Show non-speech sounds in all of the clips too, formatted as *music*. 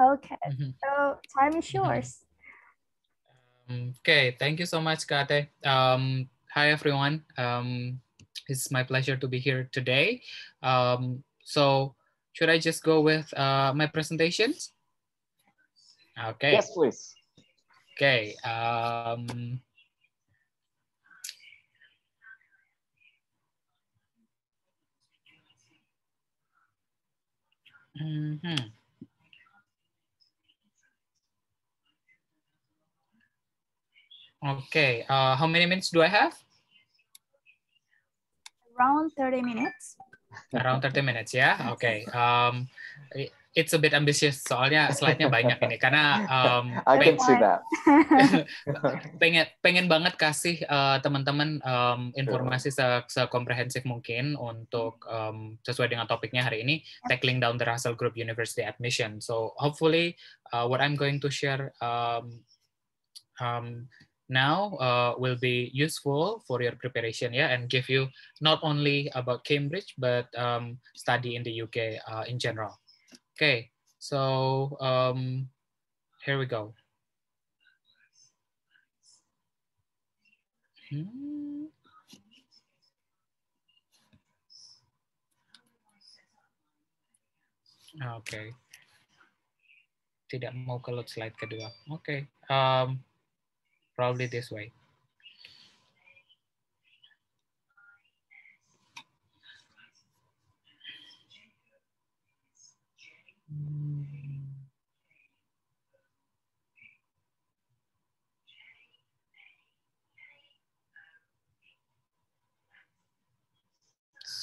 Okay, mm-hmm. so time is mm-hmm. yours. Um, okay, thank you so much, Kate. Um, hi, everyone. Um, it's my pleasure to be here today. Um, so, should I just go with uh, my presentations? Okay. Yes, please. Okay. Um, mm-hmm. Okay, uh, how many minutes do I have? Around 30 minutes. Around 30 minutes ya, yeah? oke. Okay. Um, it's a bit ambitious soalnya slide-nya banyak ini karena um, *laughs* I can see that. *laughs* pengen pengen banget kasih uh, teman-teman um, informasi se sekomprehensif mungkin untuk um, sesuai dengan topiknya hari ini tackling down the Russell Group University admission. So hopefully uh, what I'm going to share um, um, now uh, will be useful for your preparation yeah and give you not only about cambridge but um, study in the uk uh, in general okay so um, here we go hmm. okay. tidak mau ke slide kedua. Oke, okay. um, probably this way.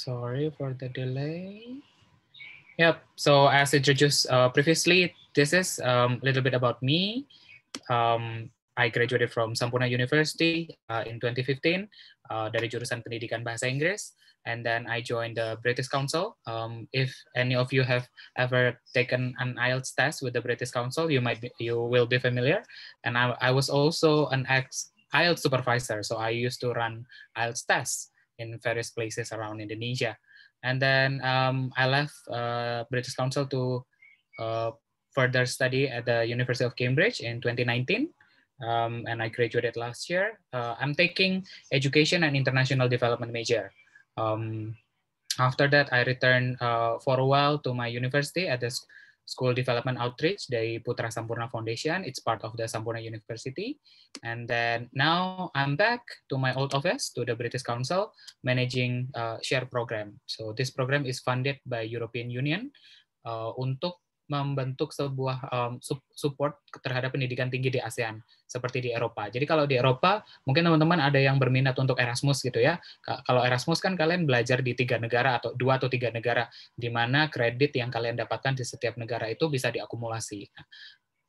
Sorry for the delay. Yep, so as introduced uh, previously, this is um, a um, little bit about me. Um, I graduated from Sampurna University uh, in 2015 uh, dari jurusan pendidikan bahasa Inggris, and then I joined the British Council. Um, if any of you have ever taken an IELTS test with the British Council, you might be, you will be familiar. And I, I was also an ex IELTS supervisor, so I used to run IELTS tests in various places around Indonesia. And then um, I left uh, British Council to uh, further study at the University of Cambridge in 2019 um, and I graduated last year. Uh, I'm taking education and international development major. Um, after that, I returned uh, for a while to my university at the School Development Outreach, the Putra Sampurna Foundation. It's part of the Sampurna University. And then now I'm back to my old office, to the British Council, managing uh, SHARE program. So this program is funded by European Union uh, untuk membentuk sebuah um, support terhadap pendidikan tinggi di ASEAN seperti di Eropa. Jadi kalau di Eropa mungkin teman-teman ada yang berminat untuk Erasmus gitu ya. Kalau Erasmus kan kalian belajar di tiga negara atau dua atau tiga negara di mana kredit yang kalian dapatkan di setiap negara itu bisa diakumulasi.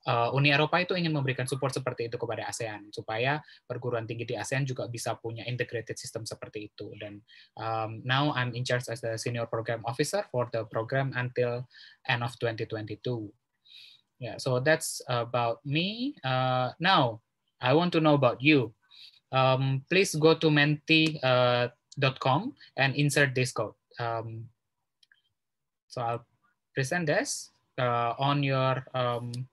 Eh, Uni Eropa itu ingin memberikan support seperti itu kepada ASEAN supaya perguruan tinggi di ASEAN juga bisa punya integrated system seperti itu. Dan um, now I'm in charge as the senior program officer for the program until end of 2022. Yeah, so that's about me. Uh, now I want to know about you. Um, please go to menti.com eh, uh, and insert this code. Um, so I'll present this uh, on your um,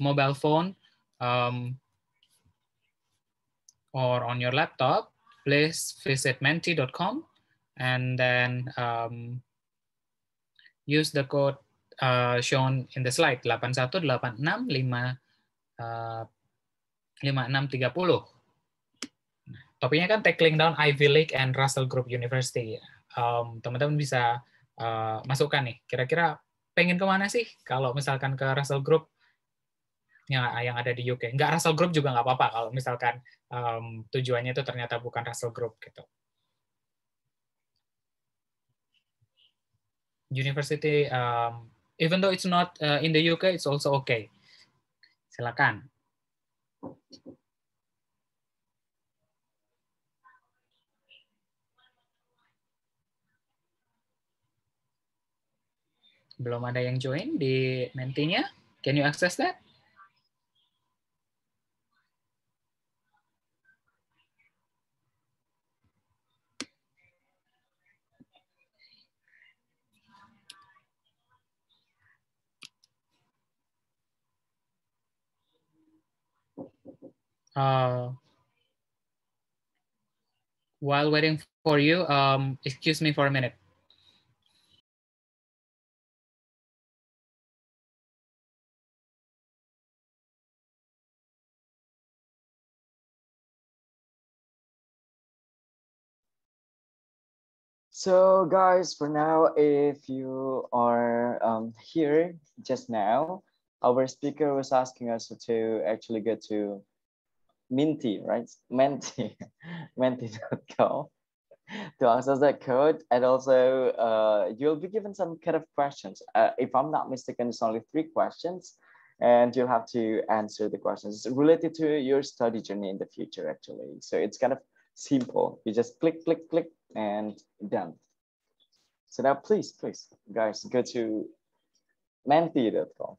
mobile phone um, or on your laptop, please visit menti.com and then um, use the code uh, shown in the slide 8186 uh, Topiknya kan tackling down Ivy League and Russell Group University. Um, teman-teman um, bisa uh, masukkan nih, kira-kira pengen kemana sih kalau misalkan ke Russell Group yang yang ada di UK. Nggak Russell Group juga nggak apa-apa kalau misalkan um, tujuannya itu ternyata bukan Russell Group gitu. University, um, even though it's not uh, in the UK, it's also okay. Silakan. Belum ada yang join di mentinya. Can you access that? uh, while waiting for you, um, excuse me for a minute. So guys, for now, if you are um, here just now, our speaker was asking us to actually get to Minty, right? Menti, *laughs* Menti.com to access that code. And also, uh, you'll be given some kind of questions. Uh, if I'm not mistaken, it's only three questions, and you'll have to answer the questions. related to your study journey in the future, actually. So it's kind of simple. You just click, click, click, and done. So now, please, please, guys, go to menti.com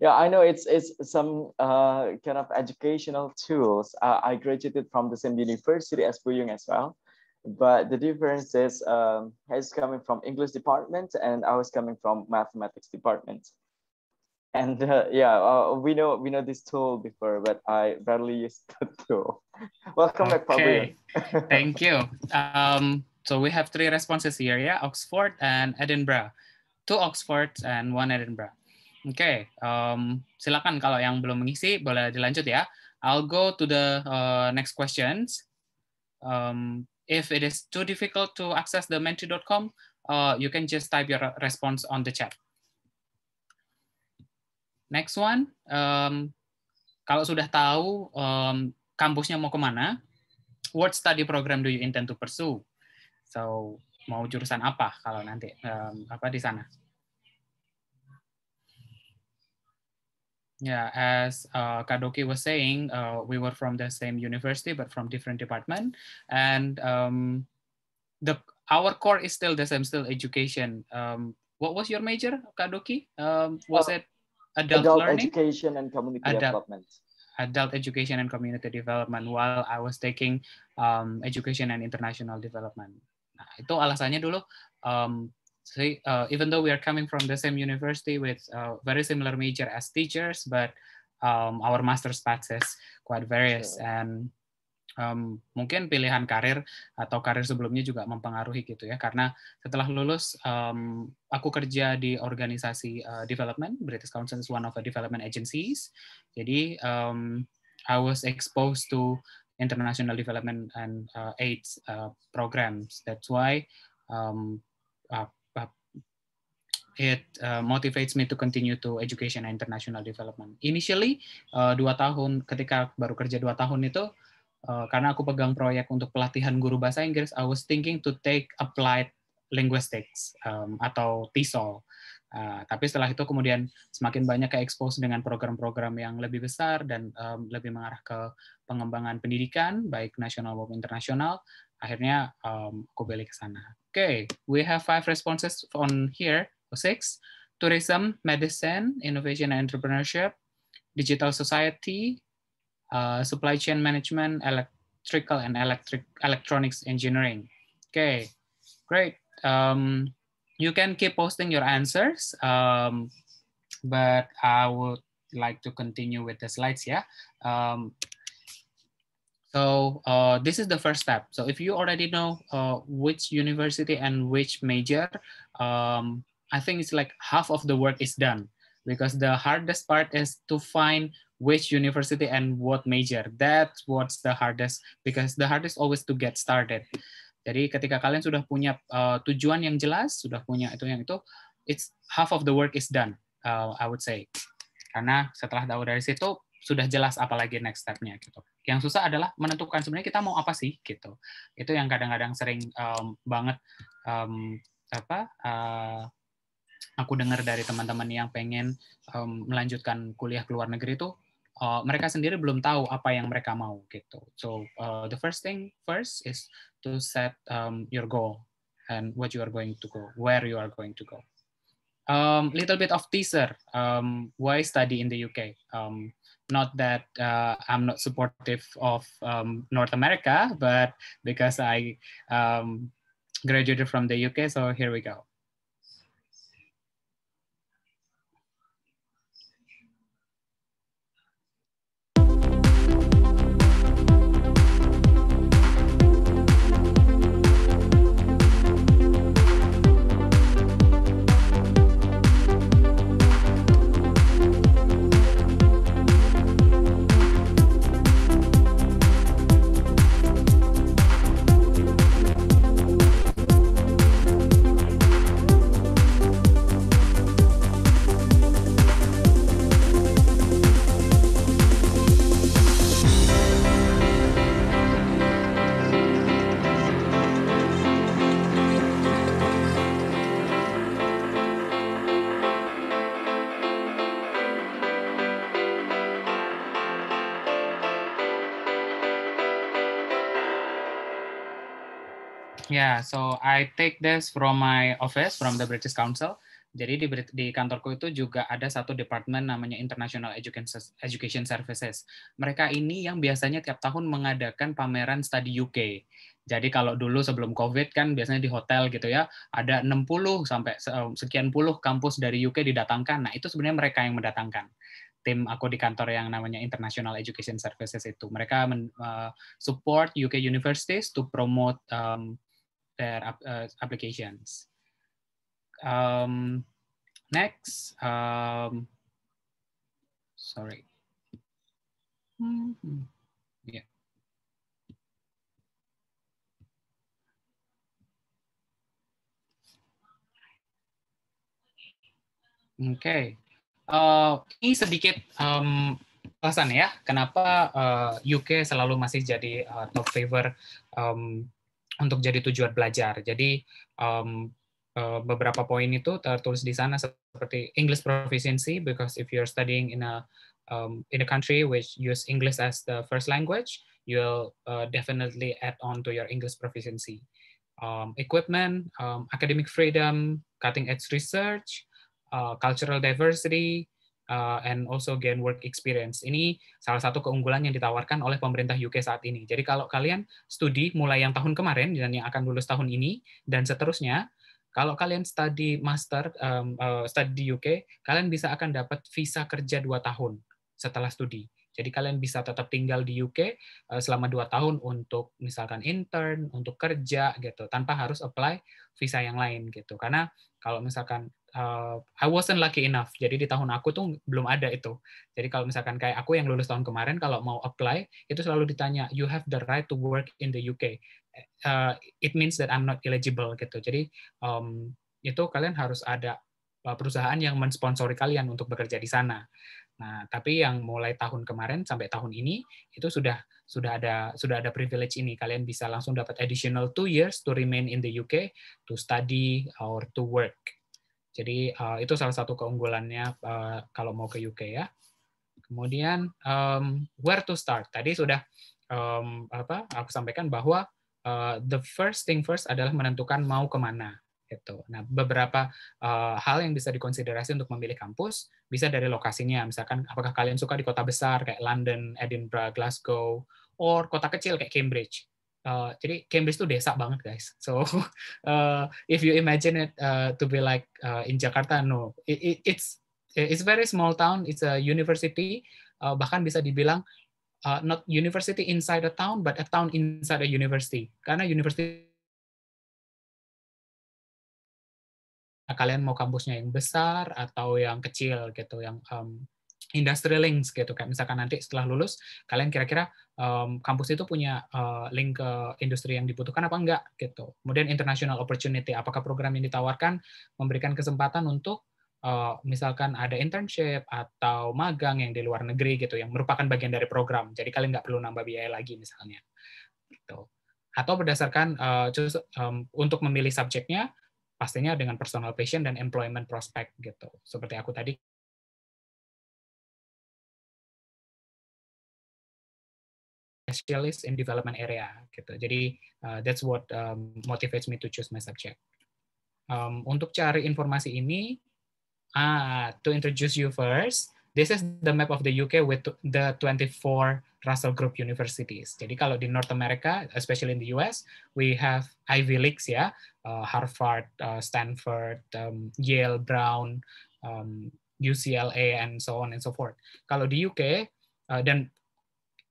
yeah, I know it's it's some uh, kind of educational tools. Uh, I graduated from the same university as Buyung as well, but the difference is um, he's coming from English department and I was coming from mathematics department. And uh, yeah, uh, we know we know this tool before, but I barely used *laughs* the tool. Welcome okay. back, Pablo. Thank you. Um, so we have three responses here, yeah, Oxford and Edinburgh, two Oxford and one Edinburgh. Oke, okay. um, silakan kalau yang belum mengisi boleh dilanjut ya. I'll go to the uh, next questions. Um, if it is too difficult to access the menti.com, uh, eh, you can just type your response on the chat. Next one, um, kalau sudah tahu um, kampusnya mau kemana, what study program do you intend to pursue? So mau jurusan apa kalau nanti um, apa di sana? Yeah, as uh, Kadoki was saying, uh, we were from the same university but from different department, and um, the our core is still the same, still education. Um, what was your major, Kadoki? Um, was uh, it adult, adult learning? education and community adult, development? Adult education and community development. While I was taking um, education and international development. Nah, itu alasannya dulu um, uh, even though we are coming from the same university with uh, very similar major as teachers, but um, our master's path is quite various sure. and um, mungkin pilihan karir atau karir sebelumnya juga mempengaruhi gitu ya karena setelah lulus um, aku kerja di organisasi uh, development British Council is one of the development agencies jadi um, I was exposed to international development and uh, aid uh, programs that's why um, uh, it uh, motivates me to continue to education and international development. Initially uh, dua tahun ketika baru kerja dua tahun itu uh, karena aku pegang proyek untuk pelatihan guru bahasa Inggris, I was thinking to take applied linguistics um, atau TESOL. Uh, tapi setelah itu kemudian semakin banyak ke expose dengan program-program yang lebih besar dan um, lebih mengarah ke pengembangan pendidikan baik nasional maupun internasional akhirnya um, aku balik ke sana. Oke, okay, we have five responses on here. Six, tourism, medicine, innovation and entrepreneurship, digital society, uh, supply chain management, electrical and electric electronics engineering. Okay, great. Um, you can keep posting your answers, um, but I would like to continue with the slides, yeah? Um, so uh, this is the first step. So if you already know uh, which university and which major, um, I think it's like half of the work is done because the hardest part is to find which university and what major. That's what's the hardest because the hardest always to get started. Jadi ketika kalian sudah punya uh, tujuan yang jelas, sudah punya itu yang itu, it's half of the work is done, uh, I would say. Karena setelah tahu dari situ sudah jelas apalagi next step-nya gitu. Yang susah adalah menentukan sebenarnya kita mau apa sih gitu. Itu yang kadang-kadang sering um, banget um, apa uh, aku dengar dari teman-teman yang pengen um, melanjutkan kuliah ke luar negeri itu uh, mereka sendiri belum tahu apa yang mereka mau gitu. So uh, the first thing first is to set um, your goal and what you are going to go, where you are going to go. Um, little bit of teaser. Um, why study in the UK? Um, not that uh, I'm not supportive of um, North America, but because I um, graduated from the UK, so here we go. Yeah, so I take this from my office from the British Council. Jadi di, di kantorku itu juga ada satu departemen namanya International Education Services. Mereka ini yang biasanya tiap tahun mengadakan pameran studi UK. Jadi kalau dulu sebelum COVID kan biasanya di hotel gitu ya, ada 60 sampai eh, sekian puluh kampus dari UK didatangkan. Nah, itu sebenarnya mereka yang mendatangkan tim aku di kantor yang namanya International Education Services itu. Mereka men, uh, support UK universities to promote um, their uh, eh, applications. Um, next, um, sorry. Mm -hmm. Yeah. Okay. Uh, ini sedikit um, alasan ya, kenapa uh, UK selalu masih jadi uh, top favor um, untuk jadi tujuan belajar. Jadi um, beberapa poin itu tertulis di sana seperti English proficiency because if you're studying in a um, in a country which use English as the first language, you'll uh, definitely add on to your English proficiency. Um, equipment, um, academic freedom, cutting edge research, uh, cultural diversity, uh, and also gain work experience. Ini salah satu keunggulan yang ditawarkan oleh pemerintah UK saat ini. Jadi kalau kalian studi mulai yang tahun kemarin dan yang akan lulus tahun ini dan seterusnya, kalau kalian study master um, uh, study di UK, kalian bisa akan dapat visa kerja 2 tahun setelah studi. Jadi kalian bisa tetap tinggal di UK uh, selama 2 tahun untuk misalkan intern, untuk kerja gitu, tanpa harus apply visa yang lain gitu. Karena kalau misalkan uh, I wasn't lucky enough. Jadi di tahun aku tuh belum ada itu. Jadi kalau misalkan kayak aku yang lulus tahun kemarin, kalau mau apply itu selalu ditanya, you have the right to work in the UK. Uh, it means that I'm not eligible gitu. Jadi um, itu kalian harus ada uh, perusahaan yang mensponsori kalian untuk bekerja di sana. Nah, tapi yang mulai tahun kemarin sampai tahun ini itu sudah sudah ada sudah ada privilege ini. Kalian bisa langsung dapat additional two years to remain in the UK to study or to work jadi uh, itu salah satu keunggulannya uh, kalau mau ke UK ya. Kemudian um, where to start? Tadi sudah um, apa? Aku sampaikan bahwa uh, the first thing first adalah menentukan mau kemana itu. Nah, beberapa uh, hal yang bisa dikonsiderasi untuk memilih kampus bisa dari lokasinya. Misalkan apakah kalian suka di kota besar kayak London, Edinburgh, Glasgow, or kota kecil kayak Cambridge. Eh, jadi Cambridge itu desa banget guys. So uh, *laughs* if you imagine it uh, to be like uh, in Jakarta, no, it, it, it's it's very small town. It's a university, uh, bahkan bisa dibilang uh, not university inside a town, but a town inside a university. Karena university kalian mau kampusnya yang besar atau yang kecil gitu, yang um, industry links gitu kayak misalkan nanti setelah lulus kalian kira-kira um, kampus itu punya uh, link ke industri yang dibutuhkan apa enggak gitu kemudian international opportunity apakah program yang ditawarkan memberikan kesempatan untuk uh, misalkan ada internship atau magang yang di luar negeri gitu yang merupakan bagian dari program jadi kalian nggak perlu nambah biaya lagi misalnya gitu atau berdasarkan uh, um, untuk memilih subjeknya pastinya dengan personal passion dan employment prospect gitu. Seperti aku tadi specialist in development area gitu. Jadi uh, that's what um, motivates me to choose my subject. Um, untuk cari informasi ini, ah, to introduce you first, this is the map of the UK with the 24 Russell Group universities. Jadi kalau di North America, especially in the US, we have Ivy Leagues ya, uh, Harvard, uh, Stanford, um, Yale, Brown, um, UCLA, and so on and so forth. Kalau di UK, uh, dan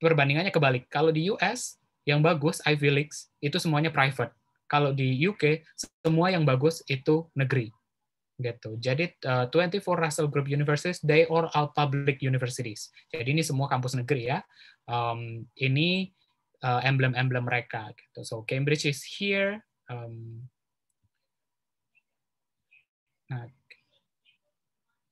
perbandingannya kebalik. Kalau di US yang bagus Ivy League itu semuanya private. Kalau di UK semua yang bagus itu negeri. Gitu. Jadi uh, eh, 24 Russell Group Universities they are all public universities. Jadi ini semua kampus negeri ya. Um, ini uh, emblem-emblem mereka gitu. So Cambridge is here. Um,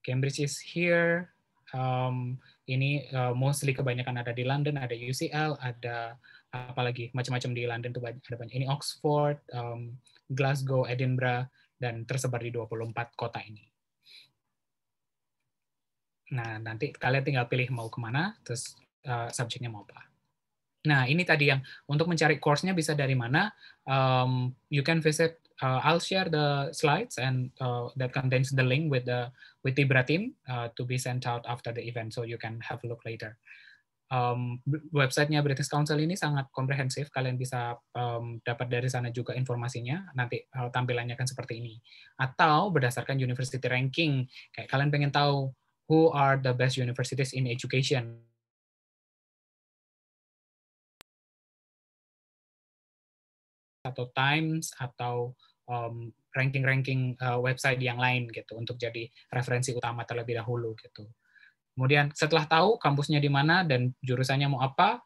Cambridge is here. Um, ini uh, mostly kebanyakan ada di London, ada UCL, ada apalagi macam-macam di London tuh ada banyak. Ini Oxford, um, Glasgow, Edinburgh, dan tersebar di 24 kota ini. Nah, nanti kalian tinggal pilih mau kemana, terus uh, subjeknya mau apa. Nah, ini tadi yang untuk mencari course-nya bisa dari mana. Um, you can visit. Uh, I'll share the slides and uh, that contains the link with the with Tibra team uh, to be sent out after the event, so you can have a look later. Um, websitenya British Council ini sangat komprehensif. Kalian bisa um, dapat dari sana juga informasinya. Nanti uh, tampilannya akan seperti ini. Atau berdasarkan university ranking, kayak kalian pengen tahu who are the best universities in education atau Times atau um, ranking-ranking uh, website yang lain gitu untuk jadi referensi utama terlebih dahulu gitu. Kemudian setelah tahu kampusnya di mana dan jurusannya mau apa,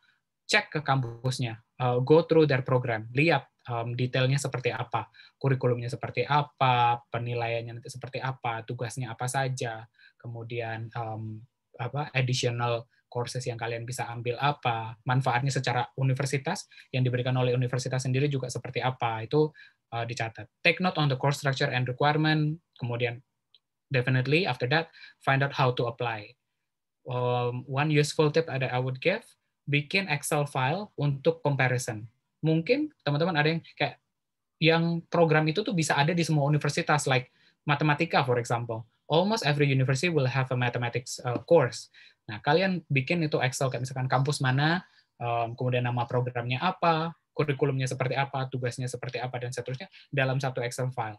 cek ke kampusnya, uh, go through their program, lihat um, detailnya seperti apa, kurikulumnya seperti apa, penilaiannya nanti seperti apa, tugasnya apa saja, kemudian um, apa additional courses yang kalian bisa ambil apa, manfaatnya secara universitas yang diberikan oleh universitas sendiri juga seperti apa, itu uh, dicatat. Take note on the course structure and requirement, kemudian definitely after that find out how to apply. Um, one useful tip that I would give, bikin Excel file untuk comparison. Mungkin teman-teman ada yang kayak yang program itu tuh bisa ada di semua universitas, like matematika for example. Almost every university will have a mathematics uh, course. Nah, kalian bikin itu Excel kayak misalkan kampus mana, um, kemudian nama programnya apa, kurikulumnya seperti apa, tugasnya seperti apa, dan seterusnya dalam satu Excel file.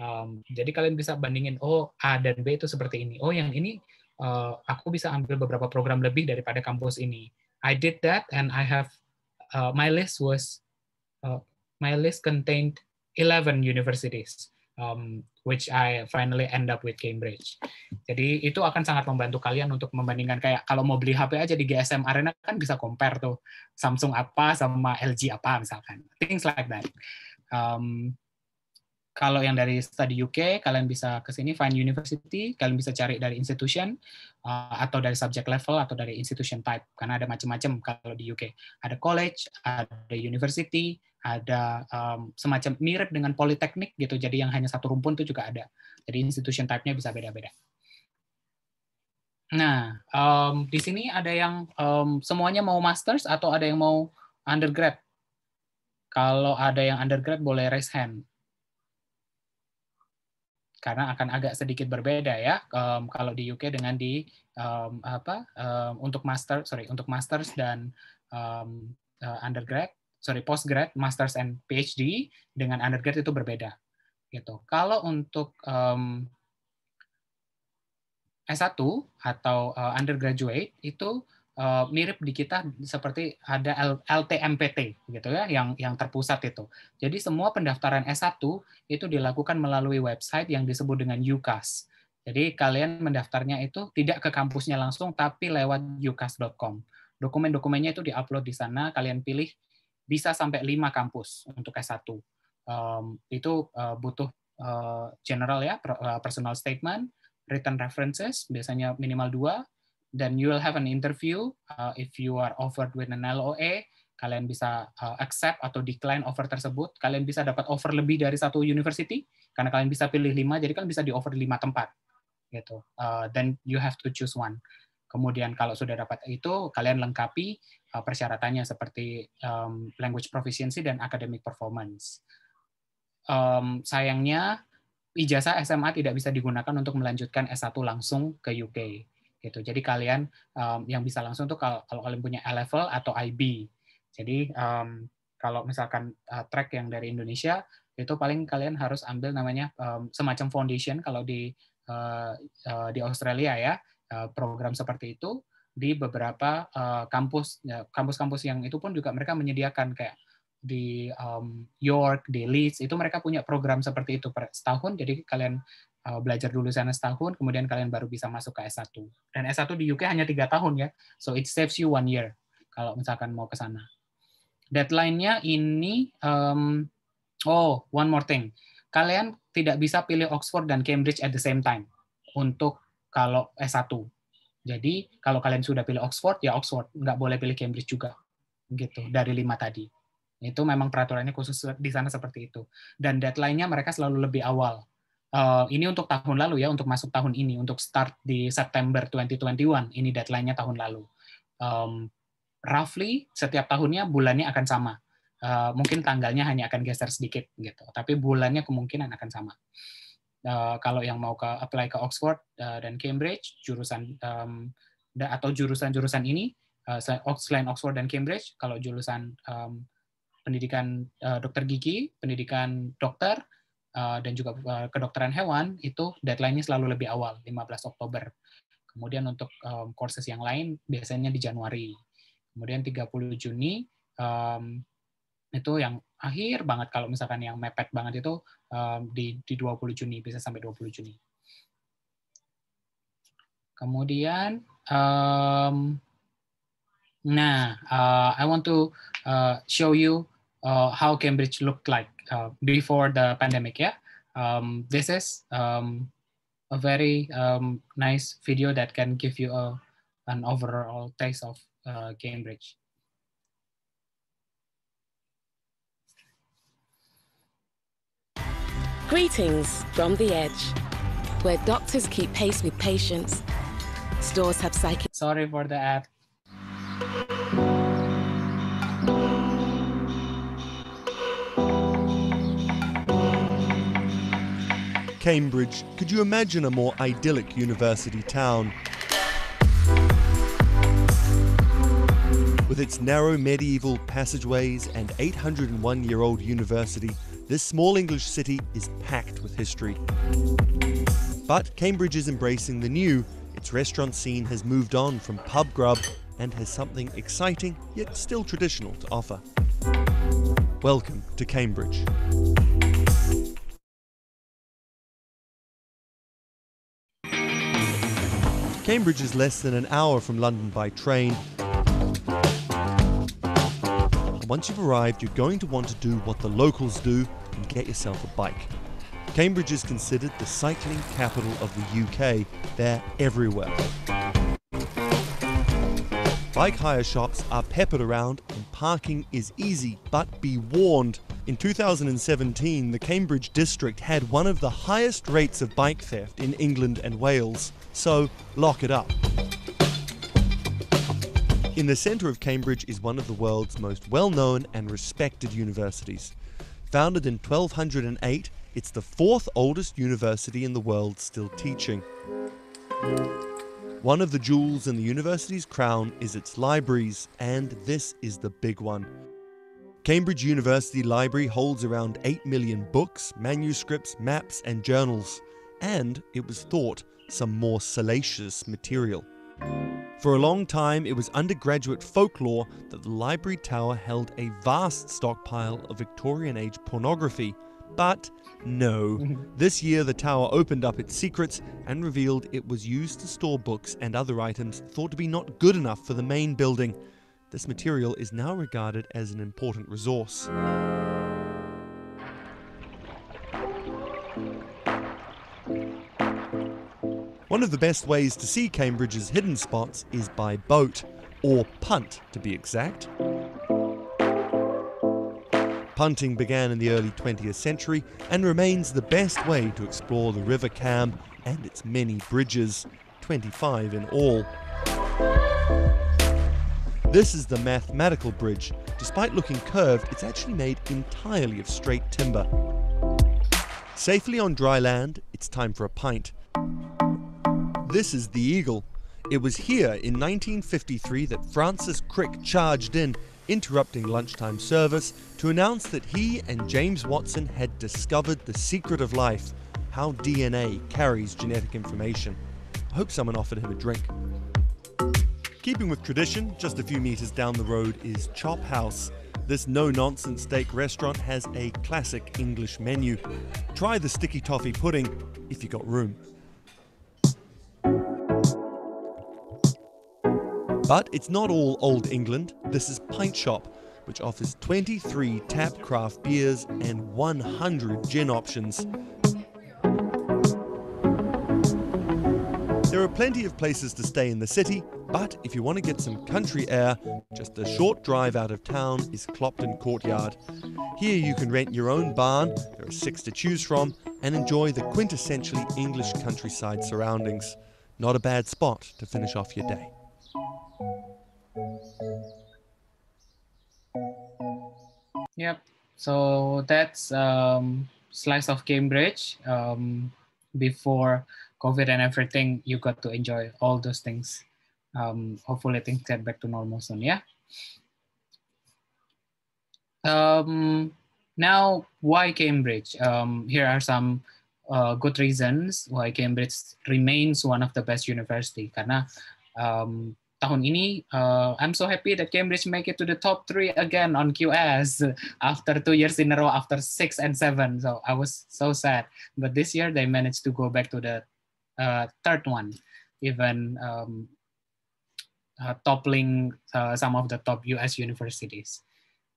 Um, jadi kalian bisa bandingin, oh A dan B itu seperti ini. Oh yang ini uh, aku bisa ambil beberapa program lebih daripada kampus ini. I did that and I have uh, my list was uh, my list contained 11 universities um, which I finally end up with Cambridge. Jadi itu akan sangat membantu kalian untuk membandingkan kayak kalau mau beli HP aja di GSM Arena kan bisa compare tuh Samsung apa sama LG apa misalkan. Things like that. Um, kalau yang dari study UK, kalian bisa ke sini find university, kalian bisa cari dari institution uh, atau dari subject level atau dari institution type karena ada macam-macam kalau di UK. Ada college, ada university, ada um, semacam mirip dengan politeknik gitu. Jadi yang hanya satu rumpun itu juga ada. Jadi institution type-nya bisa beda-beda. Nah, um, di sini ada yang um, semuanya mau masters atau ada yang mau undergrad? Kalau ada yang undergrad boleh raise hand. Karena akan agak sedikit berbeda ya um, kalau di UK dengan di um, apa um, untuk master sorry untuk masters dan um, uh, undergrad sorry postgrad, masters and PhD dengan undergrad itu berbeda gitu. Kalau untuk um, S1 atau uh, undergraduate itu uh, mirip di kita seperti ada LTMPT gitu ya yang yang terpusat itu. Jadi semua pendaftaran S1 itu dilakukan melalui website yang disebut dengan UCAS. Jadi kalian mendaftarnya itu tidak ke kampusnya langsung tapi lewat ucas.com. Dokumen-dokumennya itu diupload di sana, kalian pilih bisa sampai lima kampus untuk S1. Um, itu uh, butuh uh, general ya, eh, personal statement, written references, biasanya minimal dua, dan you will have an interview uh, if you are offered with an LOA, kalian bisa uh, accept atau decline offer tersebut, kalian bisa dapat offer lebih dari satu university, karena kalian bisa pilih lima, jadi kalian bisa di offer lima tempat. gitu. Uh, then you have to choose one. Kemudian kalau sudah dapat itu, kalian lengkapi uh, persyaratannya seperti um, language proficiency dan academic performance. Um, sayangnya, ijazah SMA tidak bisa digunakan untuk melanjutkan S1 langsung ke UK. Gitu. Jadi kalian um, yang bisa langsung tuh kalau, kalau kalian punya A-level atau IB. Jadi um, kalau misalkan uh, track yang dari Indonesia, itu paling kalian harus ambil namanya um, semacam foundation kalau di uh, uh, di Australia ya Eh, program seperti itu di beberapa eh, kampus ya, kampus-kampus yang itu pun juga mereka menyediakan kayak di um, York, di Leeds, itu mereka punya program seperti itu per setahun. Jadi kalian uh, belajar dulu sana setahun, kemudian kalian baru bisa masuk ke S1. Dan S1 di UK hanya tiga tahun ya, so it saves you one year kalau misalkan mau ke sana. Deadline-nya ini, um, oh one more thing, kalian tidak bisa pilih Oxford dan Cambridge at the same time untuk kalau eh, S1. Jadi kalau kalian sudah pilih Oxford, ya Oxford. Nggak boleh pilih Cambridge juga. gitu Dari lima tadi. Itu memang peraturannya khusus di sana seperti itu. Dan deadline-nya mereka selalu lebih awal. Uh, ini untuk tahun lalu ya, untuk masuk tahun ini, untuk start di September 2021. Ini deadline-nya tahun lalu. Um, roughly setiap tahunnya bulannya akan sama. Uh, mungkin tanggalnya hanya akan geser sedikit gitu, tapi bulannya kemungkinan akan sama uh, kalau yang mau ke apply ke Oxford uh, dan Cambridge jurusan um, atau jurusan-jurusan ini uh, selain Oxford dan Cambridge kalau jurusan um, pendidikan uh, dokter gigi, pendidikan dokter uh, dan juga uh, kedokteran hewan itu deadline-nya selalu lebih awal 15 Oktober. Kemudian untuk um, courses yang lain biasanya di Januari. Kemudian 30 Juni um, itu yang akhir banget kalau misalkan yang mepet banget itu um, di, di 20 Juni, bisa sampai 20 Juni. Kemudian, um, nah, uh, I want to uh, show you uh, how Cambridge looked like uh, before the pandemic. Yeah, um, this is um, a very um, nice video that can give you a, an overall taste of uh, Cambridge. Greetings from the edge, where doctors keep pace with patients. Stores have psychic. Sorry for the ad. Cambridge, could you imagine a more idyllic university town? With its narrow medieval passageways and 801 year old university, this small English city is packed with history. But Cambridge is embracing the new. Its restaurant scene has moved on from pub grub and has something exciting yet still traditional to offer. Welcome to Cambridge. Cambridge is less than an hour from London by train once you've arrived, you're going to want to do what the locals do and get yourself a bike. Cambridge is considered the cycling capital of the UK. They're everywhere. Bike hire shops are peppered around and parking is easy, but be warned. In 2017, the Cambridge district had one of the highest rates of bike theft in England and Wales, so lock it up. In the centre of Cambridge is one of the world's most well known and respected universities. Founded in 1208, it's the fourth oldest university in the world still teaching. One of the jewels in the university's crown is its libraries, and this is the big one. Cambridge University Library holds around 8 million books, manuscripts, maps, and journals, and it was thought some more salacious material. For a long time, it was undergraduate folklore that the library tower held a vast stockpile of Victorian age pornography. But no. *laughs* this year, the tower opened up its secrets and revealed it was used to store books and other items thought to be not good enough for the main building. This material is now regarded as an important resource. One of the best ways to see Cambridge's hidden spots is by boat, or punt to be exact. Punting began in the early 20th century and remains the best way to explore the River Cam and its many bridges, 25 in all. This is the mathematical bridge. Despite looking curved, it's actually made entirely of straight timber. Safely on dry land, it's time for a pint. This is the Eagle. It was here in 1953 that Francis Crick charged in, interrupting lunchtime service, to announce that he and James Watson had discovered the secret of life how DNA carries genetic information. I hope someone offered him a drink. Keeping with tradition, just a few meters down the road is Chop House. This no nonsense steak restaurant has a classic English menu. Try the sticky toffee pudding if you got room. But it's not all Old England. This is Pint Shop, which offers 23 tap craft beers and 100 gin options. There are plenty of places to stay in the city, but if you want to get some country air, just a short drive out of town is Clopton Courtyard. Here you can rent your own barn, there are six to choose from, and enjoy the quintessentially English countryside surroundings. Not a bad spot to finish off your day. Yep. So that's um, slice of Cambridge um, before COVID and everything. You got to enjoy all those things. Um, hopefully things get back to normal soon. Yeah. Um, now, why Cambridge? Um, here are some uh, good reasons why Cambridge remains one of the best university. Karena um, tahun ini uh, I'm so happy that Cambridge make it to the top three again on QS after two years in a row after six and seven so I was so sad but this year they managed to go back to the uh, third one even um, uh, toppling uh, some of the top US universities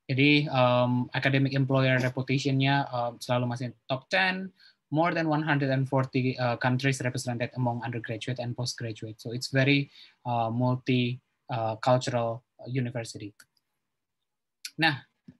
jadi um, academic employer reputationnya nya uh, selalu masih top 10 more than 140 uh, countries represented among undergraduate and postgraduate. So it's very uh, multicultural uh, uh, university. Now,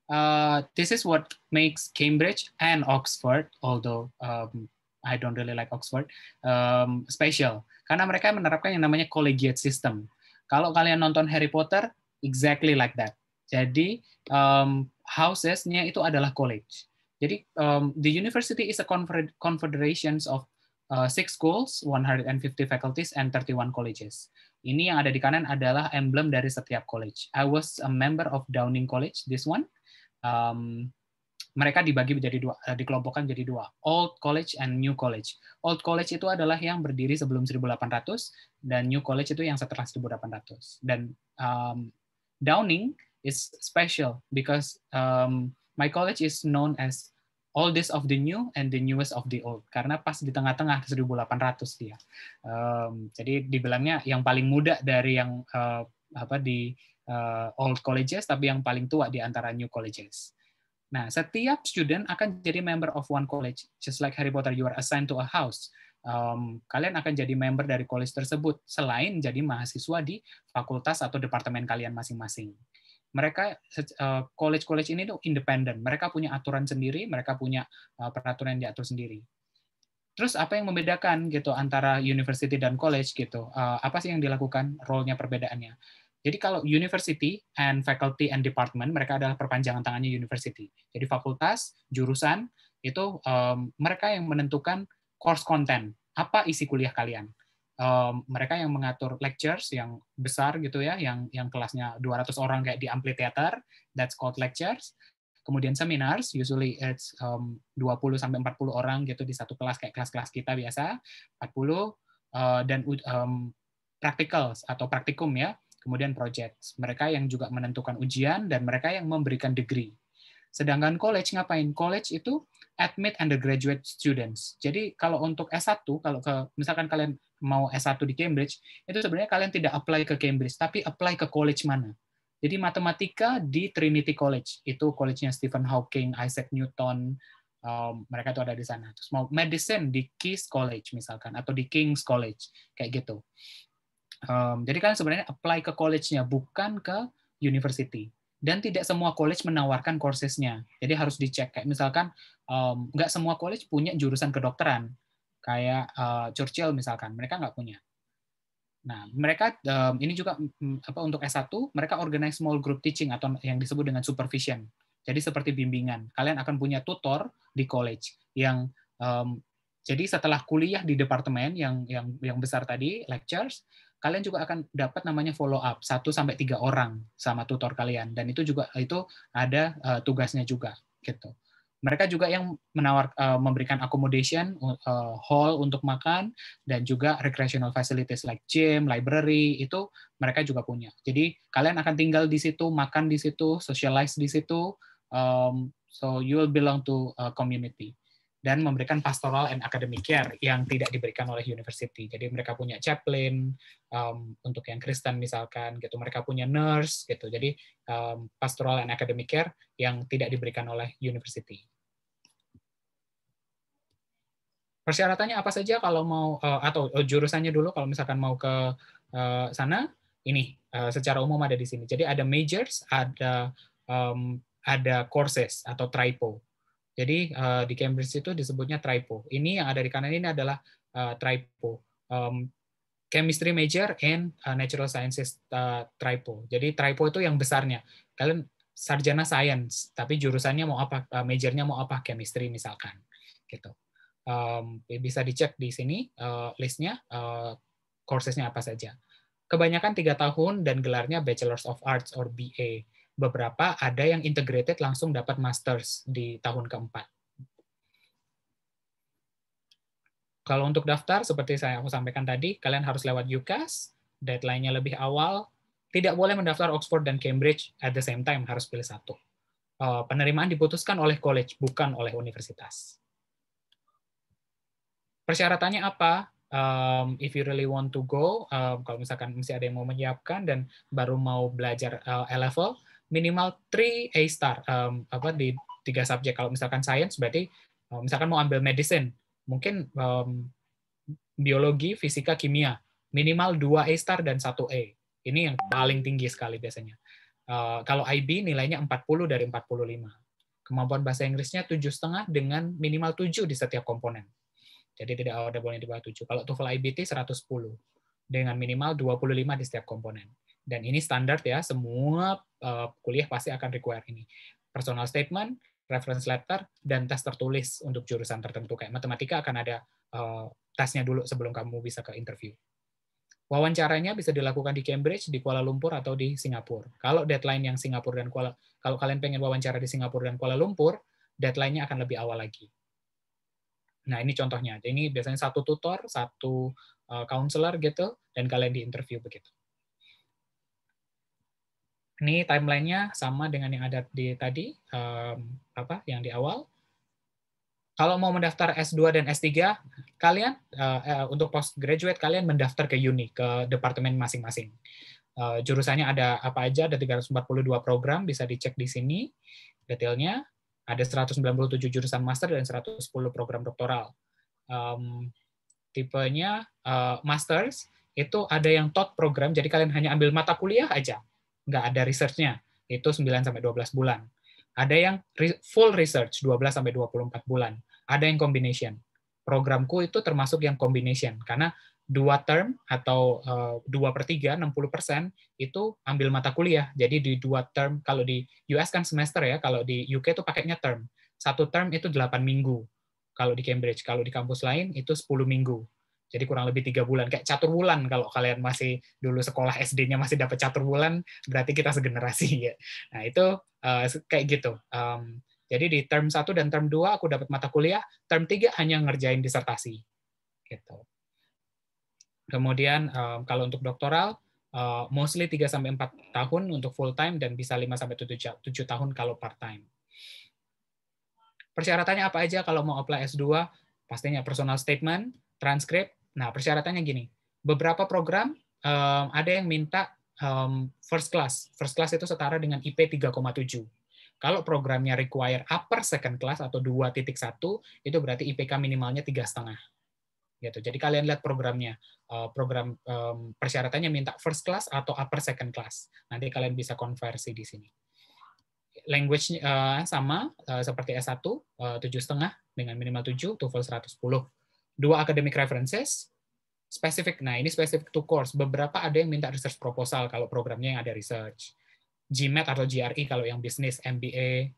uh, this is what makes Cambridge and Oxford, although um, I don't really like Oxford, um, special. Karena mereka menerapkan yang namanya collegiate system. Kalau kalian nonton Harry Potter, exactly like that. Jadi um, housesnya itu adalah college. Jadi um, the university is a confederation of uh, six schools, 150 faculties, and 31 colleges. Ini yang ada di kanan adalah emblem dari setiap college. I was a member of Downing College, this one. Um, mereka dibagi menjadi dua, uh, dikelompokkan jadi dua, Old College and New College. Old College itu adalah yang berdiri sebelum 1800 dan New College itu yang setelah 1800. Dan um, Downing is special because um, my college is known as oldest of the new and the newest of the old karena pas di tengah-tengah 1800 dia um, jadi dibilangnya yang paling muda dari yang uh, apa di uh, old colleges tapi yang paling tua di antara new colleges nah setiap student akan jadi member of one college just like Harry Potter you are assigned to a house um, kalian akan jadi member dari college tersebut selain jadi mahasiswa di fakultas atau departemen kalian masing-masing mereka eh, college-college ini tuh independen. Mereka punya aturan sendiri, mereka punya eh, peraturan yang diatur sendiri. Terus apa yang membedakan gitu antara university dan college gitu? Eh, apa sih yang dilakukan? Role-nya perbedaannya. Jadi kalau university and faculty and department mereka adalah perpanjangan tangannya university. Jadi fakultas, jurusan itu um, mereka yang menentukan course content, apa isi kuliah kalian um, mereka yang mengatur lectures yang besar gitu ya, yang yang kelasnya 200 orang kayak di amphitheater, that's called lectures. Kemudian seminars, usually it's um, 20 sampai 40 orang gitu di satu kelas kayak kelas-kelas kita biasa, 40 uh, eh, dan um, practicals atau praktikum ya, kemudian project. Mereka yang juga menentukan ujian dan mereka yang memberikan degree. Sedangkan college ngapain? College itu admit undergraduate students. Jadi kalau untuk S1, kalau ke, misalkan kalian mau S1 di Cambridge, itu sebenarnya kalian tidak apply ke Cambridge, tapi apply ke college mana. Jadi matematika di Trinity College, itu college-nya Stephen Hawking, Isaac Newton, um, mereka itu ada di sana. Terus mau medicine di Keys College misalkan, atau di King's College, kayak gitu. Um, jadi kalian sebenarnya apply ke college-nya, bukan ke university dan tidak semua college menawarkan coursesnya. Jadi harus dicek. Kayak misalkan um, semua college punya jurusan kedokteran. Kayak uh, Churchill misalkan, mereka nggak punya. Nah, mereka um, ini juga apa untuk S1, mereka organize small group teaching atau yang disebut dengan supervision. Jadi seperti bimbingan. Kalian akan punya tutor di college yang um, jadi setelah kuliah di departemen yang yang yang besar tadi lectures, kalian juga akan dapat namanya follow up satu sampai tiga orang sama tutor kalian dan itu juga itu ada uh, tugasnya juga gitu. Mereka juga yang menawar uh, memberikan accommodation uh, hall untuk makan dan juga recreational facilities like gym, library itu mereka juga punya. Jadi kalian akan tinggal di situ, makan di situ, socialize di situ um, so you will belong to a community dan memberikan pastoral and academic care yang tidak diberikan oleh university. Jadi mereka punya chaplain um, untuk yang Kristen misalkan gitu, mereka punya nurse gitu. Jadi um, pastoral and academic care yang tidak diberikan oleh university. Persyaratannya apa saja kalau mau uh, atau uh, jurusannya dulu kalau misalkan mau ke uh, sana ini uh, secara umum ada di sini. Jadi ada majors, ada um, ada courses atau tripo jadi uh, di Cambridge itu disebutnya TRIPO. Ini yang ada di kanan ini adalah uh, TRIPO. Um, chemistry major and uh, natural sciences uh, TRIPO. Jadi TRIPO itu yang besarnya. Kalian sarjana sains, tapi jurusannya mau apa, uh, majornya mau apa, chemistry misalkan, gitu. Um, bisa dicek di sini uh, listnya, uh, coursesnya apa saja. Kebanyakan tiga tahun dan gelarnya Bachelor of Arts or BA beberapa ada yang integrated langsung dapat masters di tahun keempat. Kalau untuk daftar, seperti saya aku sampaikan tadi, kalian harus lewat UCAS, deadline-nya lebih awal, tidak boleh mendaftar Oxford dan Cambridge at the same time, harus pilih satu. Eh, penerimaan diputuskan oleh college, bukan oleh universitas. Persyaratannya apa? Um, if you really want to go, um, kalau misalkan masih ada yang mau menyiapkan dan baru mau belajar uh, eh, A-level, minimal 3 A star um, apa di tiga subjek. Kalau misalkan science berarti um, misalkan mau ambil medicine, mungkin um, biologi, fisika, kimia minimal 2 A star dan 1 A. Ini yang paling tinggi sekali biasanya. Uh, kalau IB nilainya 40 dari 45. Kemampuan bahasa Inggrisnya tujuh setengah dengan minimal 7 di setiap komponen. Jadi tidak ada boleh di bawah 7. Kalau TOEFL IBT 110 dengan minimal 25 di setiap komponen. Dan ini standar ya, semua eh, kuliah pasti akan require ini. Personal statement, reference letter, dan tes tertulis untuk jurusan tertentu. Kayak matematika akan ada eh, tesnya dulu sebelum kamu bisa ke interview. Wawancaranya bisa dilakukan di Cambridge, di Kuala Lumpur, atau di Singapura. Kalau deadline yang Singapura dan Kuala, kalau kalian pengen wawancara di Singapura dan Kuala Lumpur, deadline-nya akan lebih awal lagi. Nah, ini contohnya. Ini biasanya satu tutor, satu eh, counselor gitu, dan kalian di interview begitu. Ini timelinenya sama dengan yang ada di tadi um, apa yang di awal. Kalau mau mendaftar S2 dan S3, kalian uh, uh, untuk postgraduate kalian mendaftar ke uni ke departemen masing-masing. Uh, jurusannya ada apa aja? Ada 342 program bisa dicek di sini detailnya. Ada 197 jurusan master dan 110 program doktoral. Um, tipenya uh, masters itu ada yang tot program jadi kalian hanya ambil mata kuliah aja nggak ada researchnya, itu 9-12 bulan. Ada yang full research, 12-24 bulan. Ada yang combination. Programku itu termasuk yang combination, karena dua term atau eh, dua per tiga, 60 persen, itu ambil mata kuliah. Jadi di dua term, kalau di US kan semester ya, kalau di UK itu pakainya term. Satu term itu 8 minggu, kalau di Cambridge. Kalau di kampus lain itu 10 minggu. Jadi kurang lebih tiga bulan, kayak catur bulan kalau kalian masih dulu sekolah SD-nya masih dapat catur bulan, berarti kita segenerasi *laughs* ya. Nah itu uh, kayak gitu. Um, jadi di term 1 dan term 2 aku dapat mata kuliah, term 3 hanya ngerjain disertasi. Gitu. Kemudian um, kalau untuk doktoral, uh, mostly 3 sampai 4 tahun untuk full time dan bisa 5 sampai 7, tahun kalau part time. Persyaratannya apa aja kalau mau apply S2? Pastinya personal statement, transkrip, Nah, persyaratannya gini. Beberapa program um, ada yang minta um, first class. First class itu setara dengan IP 3,7. Kalau programnya require upper second class atau 2.1, itu berarti IPK minimalnya 3,5. Gitu. Jadi kalian lihat programnya. Uh, program um, persyaratannya minta first class atau upper second class. Nanti kalian bisa konversi di sini. Language uh, eh, sama uh, seperti S1, uh, 7,5 dengan minimal 7, TOEFL 110. Dua academic references, spesifik. Nah, ini spesifik to course. Beberapa ada yang minta research proposal kalau programnya yang ada research. GMAT atau GRE kalau yang bisnis, MBA.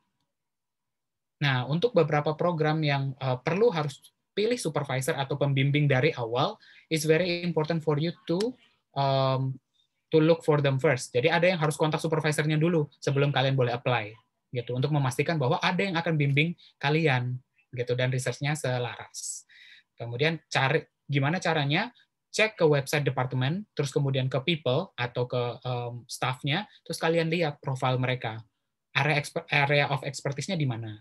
Nah, untuk beberapa program yang uh, perlu harus pilih supervisor atau pembimbing dari awal, it's very important for you to um, to look for them first. Jadi ada yang harus kontak supervisornya dulu sebelum kalian boleh apply gitu untuk memastikan bahwa ada yang akan bimbing kalian gitu dan researchnya selaras. Kemudian cari Gimana caranya? Cek ke website departemen, terus kemudian ke people atau ke um, staffnya, terus kalian lihat profil mereka, area exper- area of expertise-nya di mana,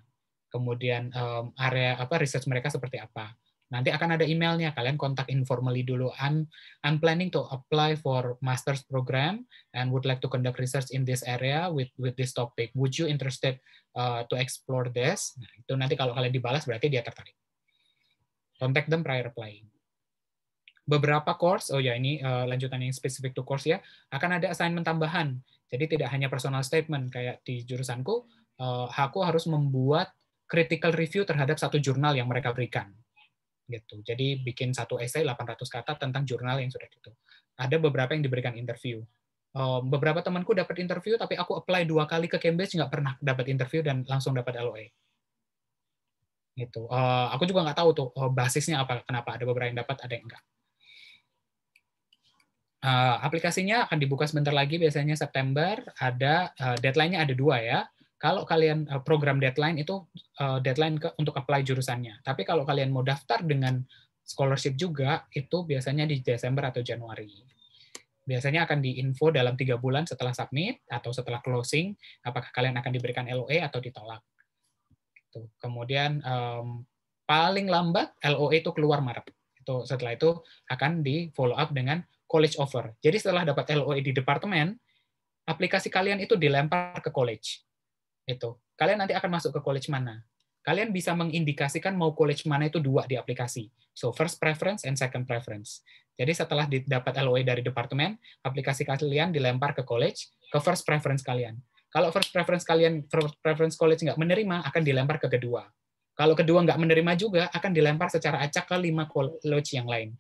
kemudian um, area apa research mereka seperti apa. Nanti akan ada emailnya. Kalian kontak informally dulu. I'm I'm planning to apply for master's program and would like to conduct research in this area with with this topic. Would you interested uh, to explore this? Nah, itu nanti kalau kalian dibalas berarti dia tertarik. Contact them prior applying beberapa course, oh ya ini uh, lanjutan yang spesifik to course ya, akan ada assignment tambahan. Jadi tidak hanya personal statement kayak di jurusanku, uh, aku harus membuat critical review terhadap satu jurnal yang mereka berikan. Gitu. Jadi bikin satu essay 800 kata tentang jurnal yang sudah itu. Ada beberapa yang diberikan interview. Um, beberapa temanku dapat interview, tapi aku apply dua kali ke Cambridge nggak pernah dapat interview dan langsung dapat LOE gitu. Uh, aku juga nggak tahu tuh basisnya apa, kenapa ada beberapa yang dapat, ada yang enggak. Uh, aplikasinya akan dibuka sebentar lagi, biasanya September. Ada uh, deadline-nya ada dua ya. Kalau kalian uh, program deadline itu uh, deadline ke, untuk apply jurusannya. Tapi kalau kalian mau daftar dengan scholarship juga, itu biasanya di Desember atau Januari. Biasanya akan diinfo dalam tiga bulan setelah submit atau setelah closing, apakah kalian akan diberikan LOE atau ditolak. Tuh. Gitu. Kemudian um, paling lambat LOE itu keluar Maret. Itu setelah itu akan di follow up dengan college offer. Jadi setelah dapat LOE di departemen, aplikasi kalian itu dilempar ke college. Itu. Kalian nanti akan masuk ke college mana. Kalian bisa mengindikasikan mau college mana itu dua di aplikasi. So first preference and second preference. Jadi setelah dapat LOE dari departemen, aplikasi kalian dilempar ke college, ke first preference kalian. Kalau first preference kalian, first preference college nggak menerima, akan dilempar ke kedua. Kalau kedua nggak menerima juga, akan dilempar secara acak ke lima college yang lain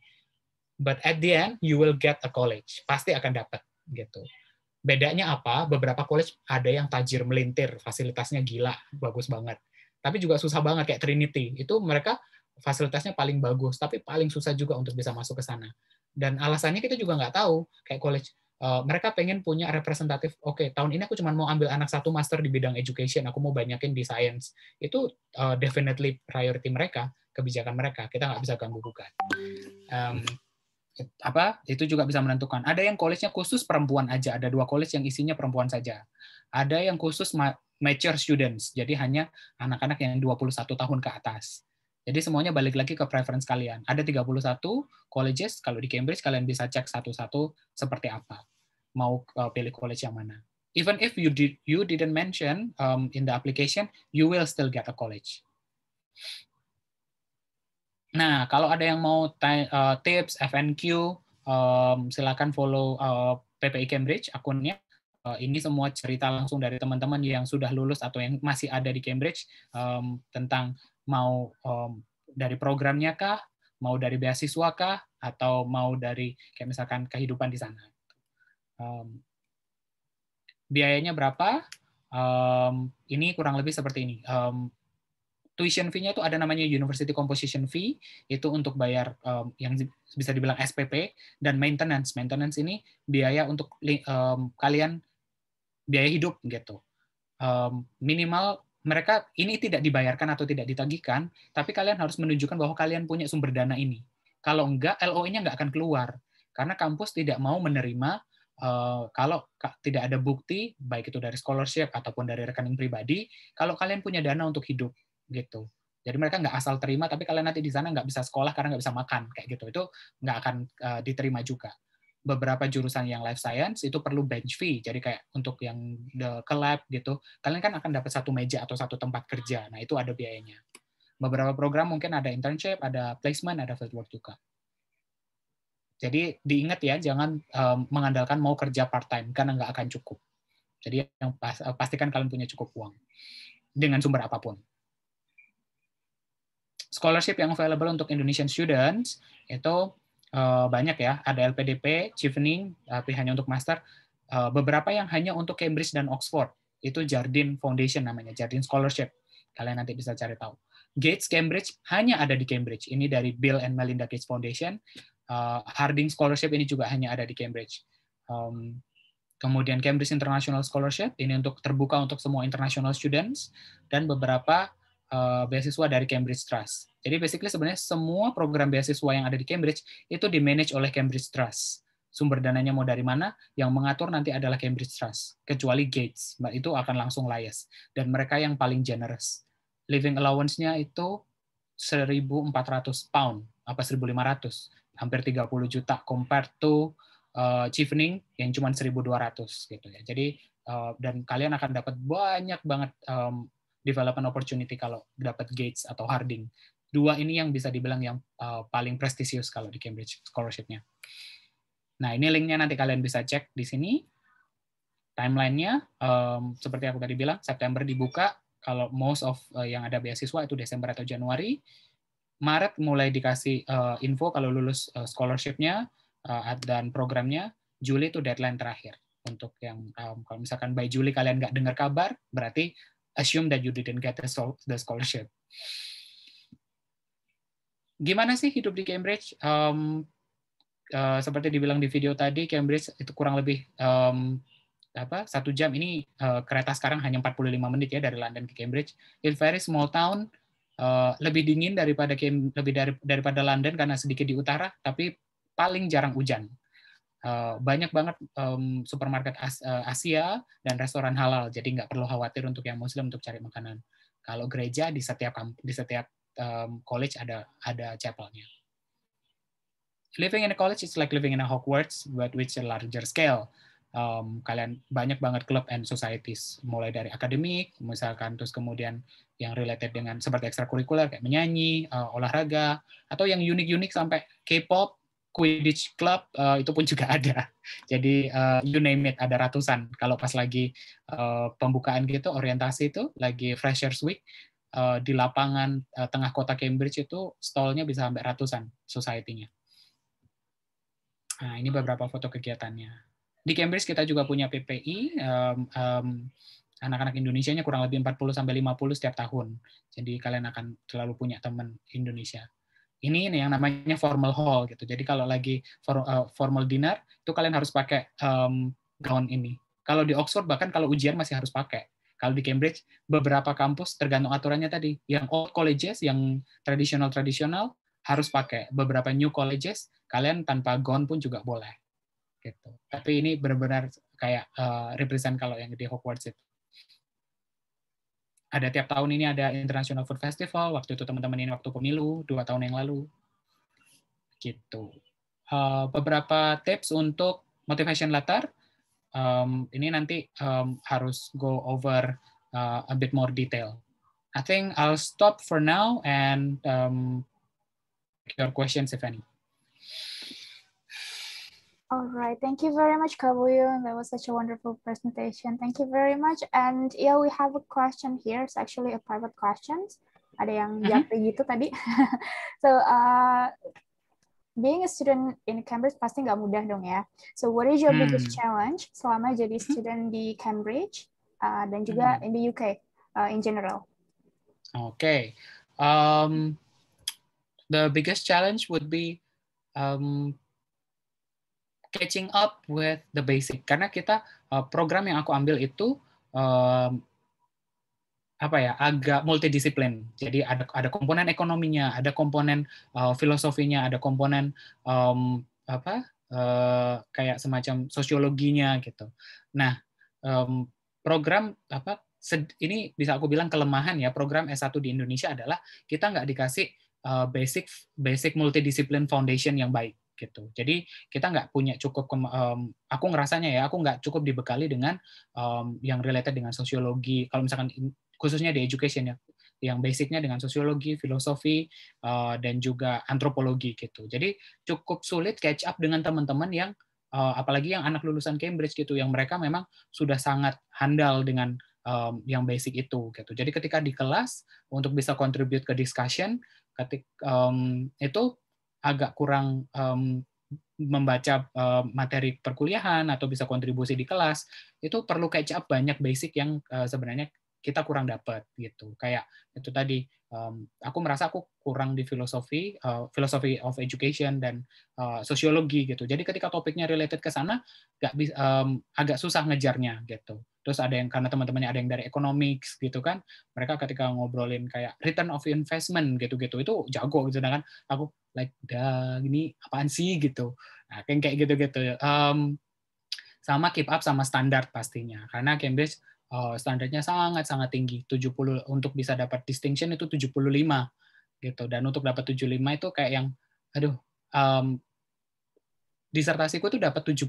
but at the end you will get a college pasti akan dapat gitu bedanya apa beberapa college ada yang tajir melintir fasilitasnya gila bagus banget tapi juga susah banget kayak Trinity itu mereka fasilitasnya paling bagus tapi paling susah juga untuk bisa masuk ke sana dan alasannya kita juga nggak tahu kayak college Uh, mereka pengen punya representatif. Oke, okay, tahun ini aku cuma mau ambil anak satu master di bidang education. Aku mau banyakin di science. Itu uh, definitely priority mereka, kebijakan mereka. Kita nggak bisa ganggu gugat. Um, apa itu juga bisa menentukan. Ada yang college-nya khusus perempuan aja, ada dua college yang isinya perempuan saja. Ada yang khusus mature students, jadi hanya anak-anak yang 21 tahun ke atas. Jadi semuanya balik lagi ke preference kalian. Ada 31 colleges, kalau di Cambridge kalian bisa cek satu-satu seperti apa. Mau eh, pilih college yang mana. Even if you did, you didn't mention um, in the application, you will still get a college. Nah, kalau ada yang mau eh, tips FNQ, um, silakan follow uh, eh, PPI Cambridge akunnya. Uh, ini semua cerita langsung dari teman-teman yang sudah lulus atau yang masih ada di Cambridge um, tentang mau um, dari programnya kah, mau dari beasiswa kah, atau mau dari kayak misalkan kehidupan di sana. Um, biayanya berapa? Um, ini kurang lebih seperti ini. Um, tuition fee-nya itu ada namanya University Composition Fee, itu untuk bayar um, yang bisa dibilang SPP dan maintenance. Maintenance ini biaya untuk um, kalian biaya hidup gitu. Um, minimal mereka ini tidak dibayarkan atau tidak ditagihkan, tapi kalian harus menunjukkan bahwa kalian punya sumber dana ini. Kalau enggak, LOE-nya enggak akan keluar. Karena kampus tidak mau menerima uh, kalau tidak ada bukti, baik itu dari scholarship ataupun dari rekening pribadi, kalau kalian punya dana untuk hidup gitu. Jadi mereka nggak asal terima, tapi kalian nanti di sana nggak bisa sekolah karena nggak bisa makan kayak gitu. Itu nggak akan uh, diterima juga. Beberapa jurusan yang life science itu perlu bench fee. Jadi kayak untuk yang ke lab gitu, kalian kan akan dapat satu meja atau satu tempat kerja. Nah itu ada biayanya. Beberapa program mungkin ada internship, ada placement, ada fieldwork juga. Jadi diingat ya, jangan um, mengandalkan mau kerja part time karena nggak akan cukup. Jadi yang pas, eh, pastikan kalian punya cukup uang dengan sumber apapun scholarship yang available untuk Indonesian students itu eh, banyak ya, ada LPDP, Chevening, tapi hanya untuk master, eh, beberapa yang hanya untuk Cambridge dan Oxford. Itu Jardine Foundation namanya, Jardine Scholarship. Kalian nanti bisa cari tahu. Gates Cambridge hanya ada di Cambridge. Ini dari Bill and Melinda Gates Foundation. Eh, Harding Scholarship ini juga hanya ada di Cambridge. kemudian Cambridge International Scholarship ini untuk terbuka untuk semua international students dan beberapa Eh, beasiswa dari Cambridge Trust. Jadi basically sebenarnya semua program beasiswa yang ada di Cambridge itu di manage oleh Cambridge Trust. Sumber dananya mau dari mana, yang mengatur nanti adalah Cambridge Trust, kecuali Gates, mbak itu akan langsung layas. Dan mereka yang paling generous. Living allowance-nya itu 1.400 pound, apa 1.500, hampir 30 juta, compared to uh, eh, Chevening yang cuma 1.200 gitu ya. Jadi uh, dan kalian akan dapat banyak banget um, development opportunity kalau dapat Gates atau Harding. Dua ini yang bisa dibilang yang uh, paling prestisius kalau di Cambridge scholarship-nya. Nah, ini linknya nanti kalian bisa cek di sini. Timelinenya, um, seperti aku tadi bilang, September dibuka. Kalau most of uh, yang ada beasiswa itu Desember atau Januari. Maret mulai dikasih uh, info kalau lulus uh, scholarship-nya uh, dan programnya. Juli itu deadline terakhir untuk yang um, kalau misalkan by Juli kalian nggak dengar kabar, berarti assume that you didn't get the scholarship. Gimana sih hidup di Cambridge? Um, uh, seperti dibilang di video tadi, Cambridge itu kurang lebih um, apa satu jam ini uh, kereta sekarang hanya 45 menit ya dari London ke Cambridge. It's very small town, uh, lebih dingin daripada lebih dari, daripada London karena sedikit di utara, tapi paling jarang hujan. Eh, banyak banget um, supermarket As eh, Asia dan restoran halal, jadi nggak perlu khawatir untuk yang Muslim untuk cari makanan. Kalau gereja di setiap di setiap um, college ada ada chapelnya. Living in a college is like living in a Hogwarts, but with a larger scale. Um, kalian banyak banget klub and societies, mulai dari akademik, misalkan terus kemudian yang related dengan seperti ekstrakurikuler kayak menyanyi, uh, olahraga, atau yang unik-unik sampai K-pop Quidditch Club uh, itu pun juga *laughs* ada. Jadi uh, you name it ada ratusan. Kalau pas lagi uh, pembukaan gitu orientasi itu lagi Freshers Week uh, di lapangan uh, tengah kota Cambridge itu stallnya bisa sampai ratusan society-nya. Nah, ini beberapa foto kegiatannya. Di Cambridge kita juga punya PPI um, um, anak-anak Indonesia-nya kurang lebih 40 sampai 50 setiap tahun. Jadi kalian akan selalu punya teman Indonesia ini ini yang namanya formal hall gitu. Jadi kalau lagi for, uh, formal dinner itu kalian harus pakai um, gown ini. Kalau di Oxford bahkan kalau ujian masih harus pakai. Kalau di Cambridge beberapa kampus tergantung aturannya tadi. Yang old colleges yang tradisional tradisional harus pakai. Beberapa new colleges kalian tanpa gown pun juga boleh. Gitu. Tapi ini benar-benar kayak uh, represent kalau yang di Hogwarts itu ada tiap tahun ini ada International Food Festival, waktu itu teman-teman ini waktu pemilu, dua tahun yang lalu. Gitu. Uh, beberapa tips untuk motivation latar, um, ini nanti um, harus go over uh, a bit more detail. I think I'll stop for now and um, your questions if any. All right, thank you very much, Kabuyo. That was such a wonderful presentation. Thank you very much. And yeah, we have a question here. It's actually a private question. Ada yang mm -hmm. gitu tadi. *laughs* so, uh, being a student in Cambridge pasti nggak mudah dong ya. So, what is your biggest hmm. challenge selama jadi mm-hmm. student di Cambridge uh, dan juga hmm. in the UK uh, in general? Okay, um, the biggest challenge would be um, catching up with the basic karena kita eh, program yang aku ambil itu um, apa ya agak multidisiplin jadi ada ada komponen ekonominya ada komponen uh, filosofinya ada komponen um, apa uh, kayak semacam sosiologinya gitu nah um, program apa ini bisa aku bilang kelemahan ya program S1 di Indonesia adalah kita nggak dikasih uh, basic basic multidisiplin foundation yang baik gitu. Jadi kita nggak punya cukup um, aku ngerasanya ya aku nggak cukup dibekali dengan um, yang related dengan sosiologi. Kalau misalkan khususnya di education ya yang basicnya dengan sosiologi, filosofi, uh, dan juga antropologi gitu. Jadi cukup sulit catch up dengan teman-teman yang uh, apalagi yang anak lulusan Cambridge gitu, yang mereka memang sudah sangat handal dengan um, yang basic itu gitu. Jadi ketika di kelas untuk bisa contribute ke discussion, ketik um, itu agak kurang um, membaca uh, materi perkuliahan atau bisa kontribusi di kelas itu perlu catch up banyak basic yang uh, sebenarnya kita kurang dapat gitu kayak itu tadi um, aku merasa aku kurang di filosofi uh, eh, filosofi of education dan uh, sosiologi gitu jadi ketika topiknya related ke sana nggak um, agak susah ngejarnya gitu terus ada yang karena teman-temannya ada yang dari economics gitu kan mereka ketika ngobrolin kayak return of investment gitu-gitu itu jago gitu kan aku like dah ini apaan sih gitu nah, kayak kayak gitu-gitu um, sama keep up sama standar pastinya karena Cambridge Eh, standarnya sangat-sangat tinggi. 70 untuk bisa dapat distinction itu 75 gitu. Dan untuk dapat 75 itu kayak yang aduh um, disertasiku itu dapat 76.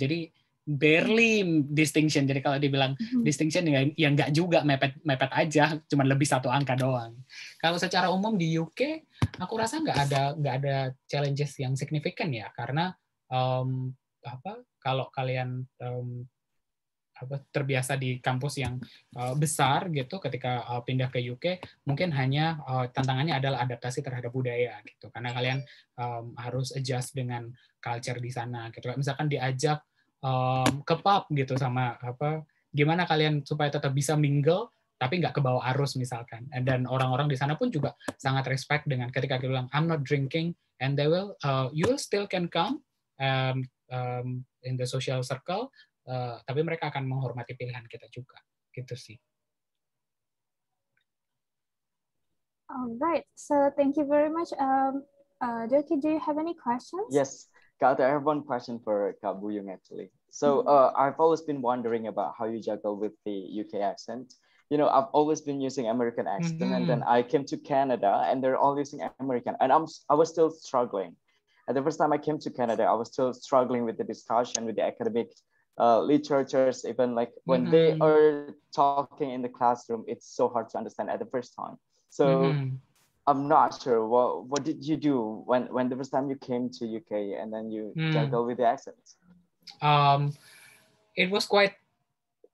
Jadi barely distinction. Jadi kalau dibilang mm-hmm. distinction ya, yang nggak juga mepet mepet aja, cuman lebih satu angka doang. Kalau secara umum di UK, aku rasa nggak ada nggak ada challenges yang signifikan ya, karena um, apa? Kalau kalian um, apa terbiasa di kampus yang uh, besar gitu ketika uh, pindah ke UK mungkin hanya uh, tantangannya adalah adaptasi terhadap budaya gitu karena kalian um, harus adjust dengan culture di sana gitu misalkan diajak um, ke pub gitu sama apa gimana kalian supaya tetap bisa mingle tapi nggak ke bawah arus misalkan dan orang-orang di sana pun juga sangat respect dengan ketika kita bilang I'm not drinking and they will uh, you still can come um, um, in the social circle uh, tapi mereka akan menghormati pilihan kita juga gitu sih Alright, so thank you very much. Um, uh, Doki, do you have any questions? Yes, Kata, I have one question for Kak Buyung actually. So mm-hmm. uh, I've always been wondering about how you juggle with the UK accent. You know, I've always been using American accent, mm -hmm. and mm-hmm. then I came to Canada, and they're all using American, and I'm I was still struggling. And the first time I came to Canada, I was still struggling with the discussion with the academic Uh, literatures, even like when mm-hmm. they are talking in the classroom, it's so hard to understand at the first time. So mm-hmm. I'm not sure what what did you do when when the first time you came to UK and then you mm. with the accents. Um, it was quite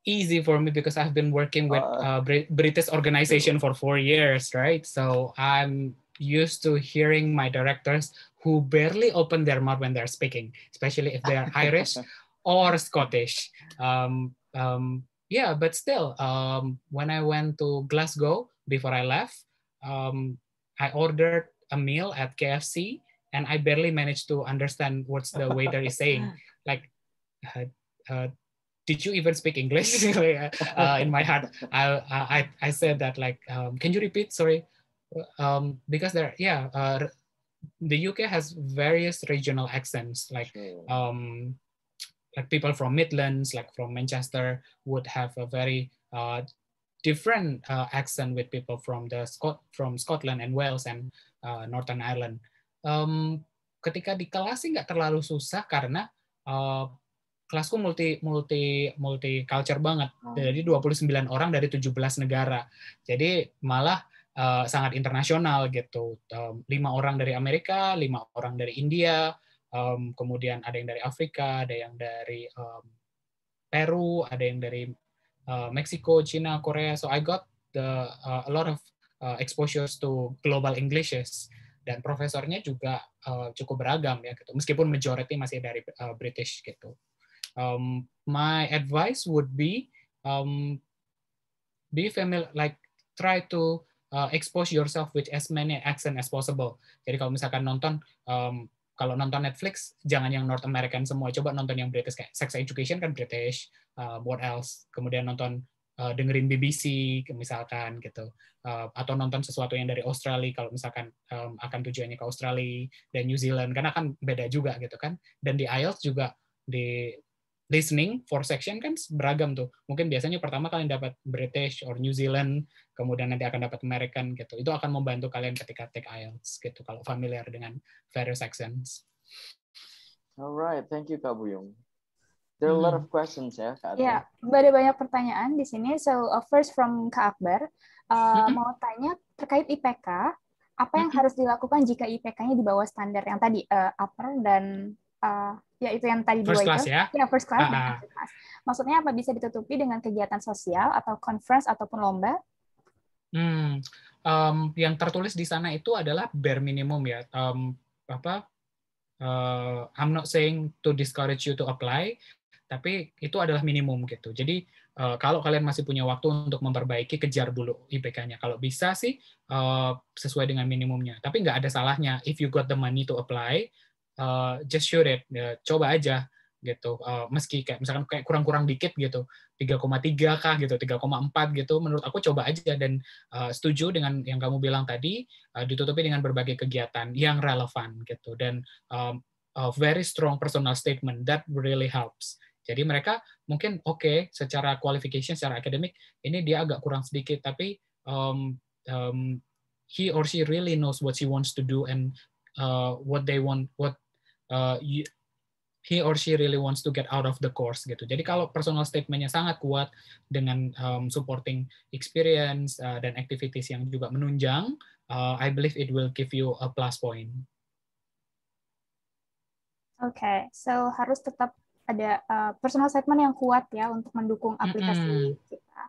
easy for me because I've been working with uh, uh Br- British organization for four years, right? So I'm used to hearing my directors who barely open their mouth when they're speaking, especially if they are Irish *laughs* or Scottish. Um, um, yeah, but still, um, when I went to Glasgow before I left, um, I ordered a meal at KFC and I barely managed to understand what the waiter is saying. *laughs* Like, uh, uh, did you even speak English? *laughs* Uh, uh, in my heart, I, I, I said that like, um, can you repeat? Sorry. Um, because there, yeah, uh, the UK has various regional accents. Like, um, like people from Midlands, like from Manchester, would have a very uh, different uh, accent with people from the Scot from Scotland and Wales and uh, Northern Ireland. Um, ketika di kelas sih nggak terlalu susah karena uh, kelasku multi multi multi culture banget. Oh. Jadi 29 orang dari 17 negara. Jadi malah uh, sangat internasional gitu. Um, lima orang dari Amerika, lima orang dari India, um, kemudian ada yang dari Afrika, ada yang dari um, Peru, ada yang dari uh, Meksiko, Cina, Korea. So I got the uh, a lot of uh, exposures to global Englishes dan profesornya juga uh, cukup beragam ya gitu. Meskipun majority masih dari uh, British gitu. Um, my advice would be um, be familiar like try to uh, expose yourself with as many accent as possible. Jadi kalau misalkan nonton um, kalau nonton Netflix jangan yang North American semua coba nonton yang British kayak Sex Education kan British uh, what else kemudian nonton uh, dengerin BBC misalkan gitu uh, atau nonton sesuatu yang dari Australia kalau misalkan um, akan tujuannya ke Australia dan New Zealand karena kan beda juga gitu kan dan di IELTS juga di listening for section kan beragam tuh. Mungkin biasanya pertama kalian dapat British or New Zealand, kemudian nanti akan dapat American gitu. Itu akan membantu kalian ketika take IELTS gitu kalau familiar dengan various accents. Alright, thank you Kak Buyung. There are a lot hmm. of questions ya, Kak. Ya, yeah, ada banyak pertanyaan di sini. So, uh, first from Kak Akbar, uh, hmm. mau tanya terkait IPK, apa yang hmm. harus dilakukan jika IPK-nya di bawah standar yang tadi, uh, upper dan uh, Ya itu yang tadi first dua class, itu. Ya? ya first class. Uh ah, -huh. Ah. Maksudnya apa bisa ditutupi dengan kegiatan sosial atau conference ataupun lomba? Hmm, um, yang tertulis di sana itu adalah bare minimum ya. Um, apa? Uh, I'm not saying to discourage you to apply, tapi itu adalah minimum gitu. Jadi uh, kalau kalian masih punya waktu untuk memperbaiki, kejar dulu IPK-nya. Kalau bisa sih uh, sesuai dengan minimumnya. Tapi nggak ada salahnya if you got the money to apply, uh, just shoot it, ya, coba aja gitu. Uh, meski kayak misalkan kayak kurang-kurang dikit gitu, 3,3 kah gitu, 3,4 gitu, menurut aku coba aja dan uh, setuju dengan yang kamu bilang tadi, uh, ditutupi dengan berbagai kegiatan yang relevan gitu dan um, a very strong personal statement that really helps. Jadi mereka mungkin oke okay, secara qualification, secara akademik ini dia agak kurang sedikit, tapi um, um, he or she really knows what she wants to do and uh, what they want, what uh, he or she really wants to get out of the course gitu. Jadi kalau personal statementnya sangat kuat dengan um, supporting experience uh, dan activities yang juga menunjang, uh, I believe it will give you a plus point. Oke, okay. so harus tetap ada uh, personal statement yang kuat ya untuk mendukung aplikasi mm -hmm. kita.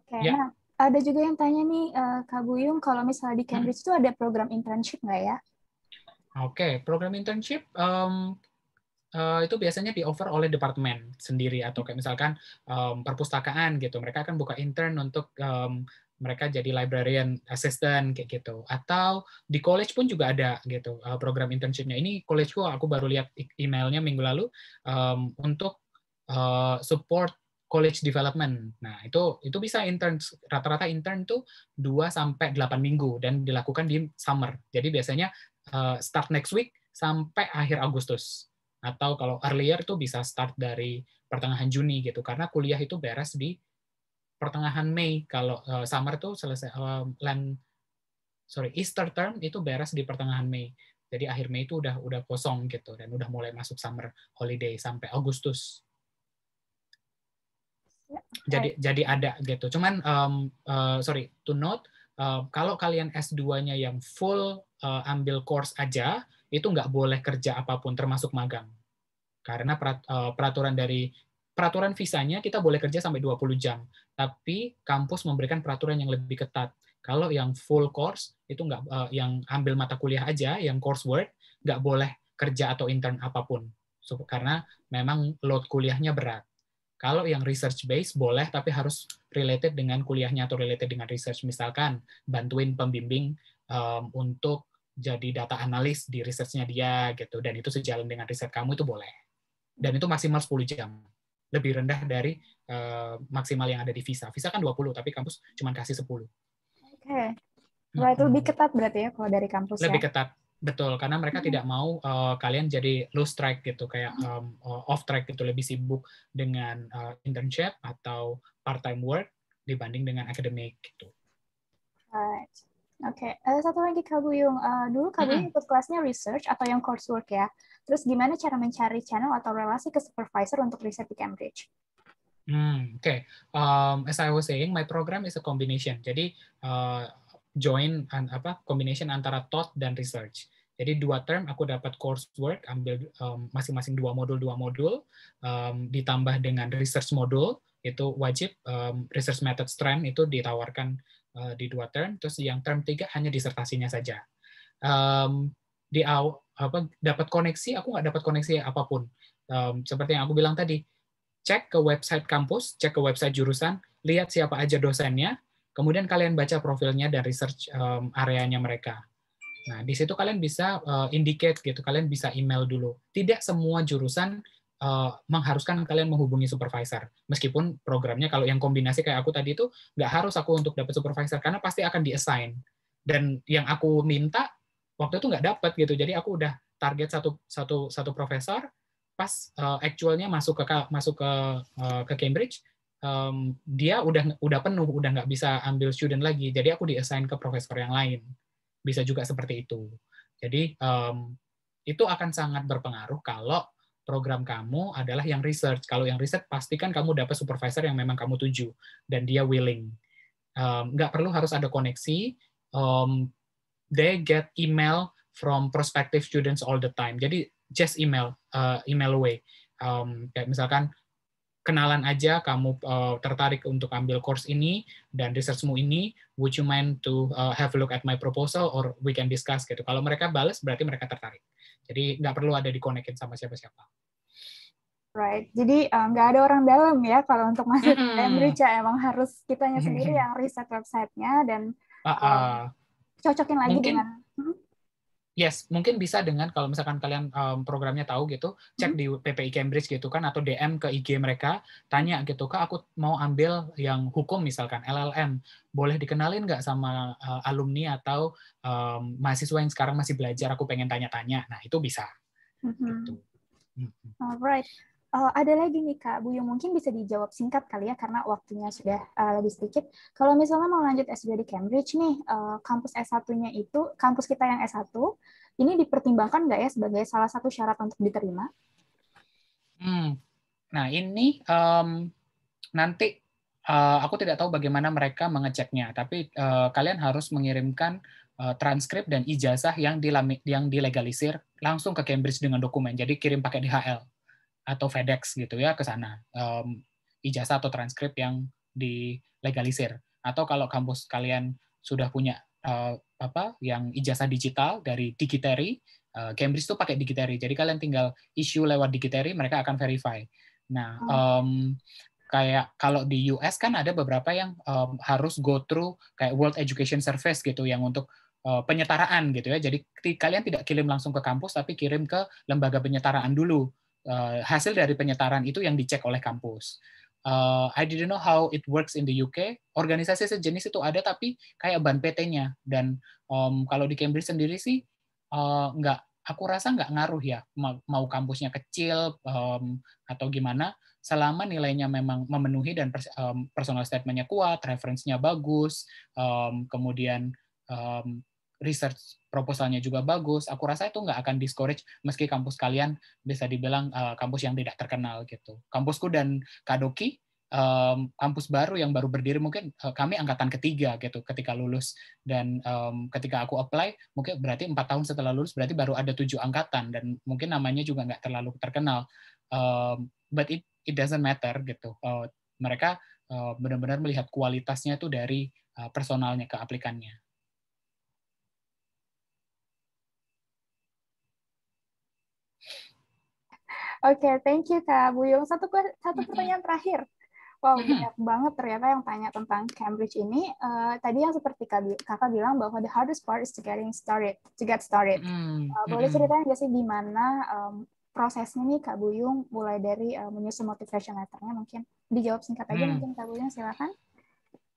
Oke, okay. Ya. yeah. nah ada juga yang tanya nih uh, Kak Buyung, kalau misalnya di Cambridge mm itu ada program internship nggak ya? Oke, okay. program internship um, uh, itu biasanya di offer oleh departemen sendiri atau kayak misalkan um, perpustakaan gitu. Mereka akan buka intern untuk um, mereka jadi librarian assistant kayak gitu atau di college pun juga ada gitu eh, program internshipnya ini collegeku aku baru lihat emailnya minggu lalu um, untuk uh, support college development nah itu itu bisa intern rata-rata intern tuh 2 sampai delapan minggu dan dilakukan di summer jadi biasanya Eh, start next week sampai akhir Agustus atau kalau earlier itu bisa start dari pertengahan Juni gitu karena kuliah itu beres di pertengahan Mei kalau uh, summer itu selesai uh, land sorry Easter term itu beres di pertengahan Mei jadi akhir Mei itu udah udah kosong gitu dan udah mulai masuk summer holiday sampai Agustus ya, jadi jadi ada gitu cuman um, uh, sorry to note Eh, kalau kalian S2-nya yang full uh, ambil course aja, itu nggak boleh kerja apapun, termasuk magang. Karena eh, peraturan dari peraturan visanya kita boleh kerja sampai 20 jam, tapi kampus memberikan peraturan yang lebih ketat. Kalau yang full course itu nggak uh, yang ambil mata kuliah aja, yang coursework nggak boleh kerja atau intern apapun, so, karena memang load kuliahnya berat. Kalau yang research base boleh tapi harus related dengan kuliahnya atau related dengan research misalkan bantuin pembimbing um, untuk jadi data analis di researchnya dia gitu dan itu sejalan dengan riset kamu itu boleh dan itu maksimal 10 jam lebih rendah dari uh, maksimal yang ada di visa visa kan 20 tapi kampus cuma kasih 10 oke okay. Nah, itu lebih ketat berarti ya kalau dari kampus lebih ya? ketat Betul, karena mereka tidak mau uh, kalian jadi lose track gitu, kayak um, off track gitu, lebih sibuk dengan uh, internship atau part-time work dibanding dengan akademik gitu. Right. oke. Okay. Uh, satu lagi Kak Buyung, uh, dulu Kak Buyung ikut kelasnya research atau yang coursework ya. Terus gimana cara mencari channel atau relasi ke supervisor untuk riset di Cambridge? Hmm, oke. Okay. Um, as I was saying, my program is a combination. Jadi uh, join an, apa combination antara thought dan research. Jadi dua term aku dapat coursework, ambil masing um, masing-masing dua modul dua modul, um, ditambah dengan research modul itu wajib um, research method stream itu ditawarkan uh, di dua term. Terus yang term tiga hanya disertasinya saja. Um, di aw, apa dapat koneksi aku nggak dapat koneksi apapun. Um, seperti yang aku bilang tadi, cek ke website kampus, cek ke website jurusan, lihat siapa aja dosennya, kemudian kalian baca profilnya dan research um, areanya mereka Nah, di situ kalian bisa uh, indicate gitu, kalian bisa email dulu. Tidak semua jurusan uh, mengharuskan kalian menghubungi supervisor. Meskipun programnya kalau yang kombinasi kayak aku tadi itu nggak harus aku untuk dapat supervisor karena pasti akan diassign. Dan yang aku minta waktu itu nggak dapat gitu. Jadi aku udah target satu satu satu profesor pas uh, actualnya masuk ke masuk ke uh, ke Cambridge um, dia udah udah penuh udah nggak bisa ambil student lagi jadi aku diassign ke profesor yang lain bisa juga seperti itu. Jadi um, itu akan sangat berpengaruh kalau program kamu adalah yang research. Kalau yang riset pastikan kamu dapat supervisor yang memang kamu tuju dan dia willing. Um, nggak perlu harus ada koneksi. Um, they get email from prospective students all the time. Jadi just email, uh, email away. Um, kayak misalkan kenalan aja kamu uh, tertarik untuk ambil course ini dan researchmu ini would you mind to uh, have a look at my proposal or we can discuss gitu kalau mereka balas berarti mereka tertarik jadi nggak perlu ada dikonekin sama siapa-siapa right jadi eh, nggak um, ada orang dalam ya kalau untuk masuk mm. Cambridge ya emang harus kitanya sendiri yang riset websitenya dan uh, uh, um, cocokin lagi mungkin, dengan hmm? Yes, mungkin bisa dengan kalau misalkan kalian um, programnya tahu gitu, cek mm-hmm. di PPI Cambridge gitu kan atau DM ke IG mereka, tanya gitu kak aku mau ambil yang hukum misalkan LLM, boleh dikenalin nggak sama uh, alumni atau um, mahasiswa yang sekarang masih belajar aku pengen tanya-tanya, nah itu bisa. Mm-hmm. Gitu. Mm-hmm. Alright, Uh, ada lagi nih Kak Bu yang mungkin bisa dijawab singkat kali ya karena waktunya sudah uh, lebih sedikit. Kalau misalnya mau lanjut S2 di Cambridge nih, uh, kampus S1-nya itu, kampus kita yang S1, ini dipertimbangkan nggak ya sebagai salah satu syarat untuk diterima? Hmm. Nah ini um, nanti uh, aku tidak tahu bagaimana mereka mengeceknya, tapi uh, kalian harus mengirimkan transkrip dan ijazah yang, dilami, yang dilegalisir langsung ke Cambridge dengan dokumen, jadi kirim pakai DHL atau FedEx gitu ya ke sana um, ijazah atau transkrip yang dilegalisir atau kalau kampus kalian sudah punya uh, apa yang ijazah digital dari Digiteri uh, Cambridge itu pakai Digiteri jadi kalian tinggal issue lewat Digiteri mereka akan verify nah um, kayak kalau di US kan ada beberapa yang um, harus go through kayak World Education Service gitu yang untuk eh, penyetaraan gitu ya. Jadi kalian tidak kirim langsung ke kampus tapi kirim ke lembaga penyetaraan dulu. Eh, hasil dari penyetaraan itu yang dicek oleh kampus. Uh, I didn't know how it works in the UK. Organisasi sejenis itu ada tapi kayak ban PT-nya dan um, kalau di Cambridge sendiri sih uh, nggak, aku rasa nggak ngaruh ya mau, kampusnya kecil um, atau gimana, selama nilainya memang memenuhi dan pers um, personal statementnya kuat, referensinya bagus, um, kemudian um, research proposalnya juga bagus, aku rasa itu nggak akan discourage meski kampus kalian bisa dibilang uh, kampus yang tidak terkenal gitu. Kampusku dan Kadoki um, kampus baru yang baru berdiri mungkin eh, kami angkatan ketiga gitu ketika lulus dan um, ketika aku apply mungkin berarti empat tahun setelah lulus berarti baru ada tujuh angkatan dan mungkin namanya juga nggak terlalu terkenal um, but it it doesn't matter gitu uh, mereka benar-benar melihat kualitasnya itu dari personalnya ke aplikannya Oke, okay, thank you Kak Buyung. Satu satu pertanyaan terakhir. Wow, banyak banget ternyata yang tanya tentang Cambridge ini. Uh, tadi yang seperti Kak, kakak bilang bahwa the hardest part is to getting started, to get started. uh, boleh ceritain nggak sih gimana um, prosesnya nih Kak Buyung mulai dari uh, menyusun motivation letternya mungkin dijawab singkat aja mm. mungkin Kak Buyung silakan.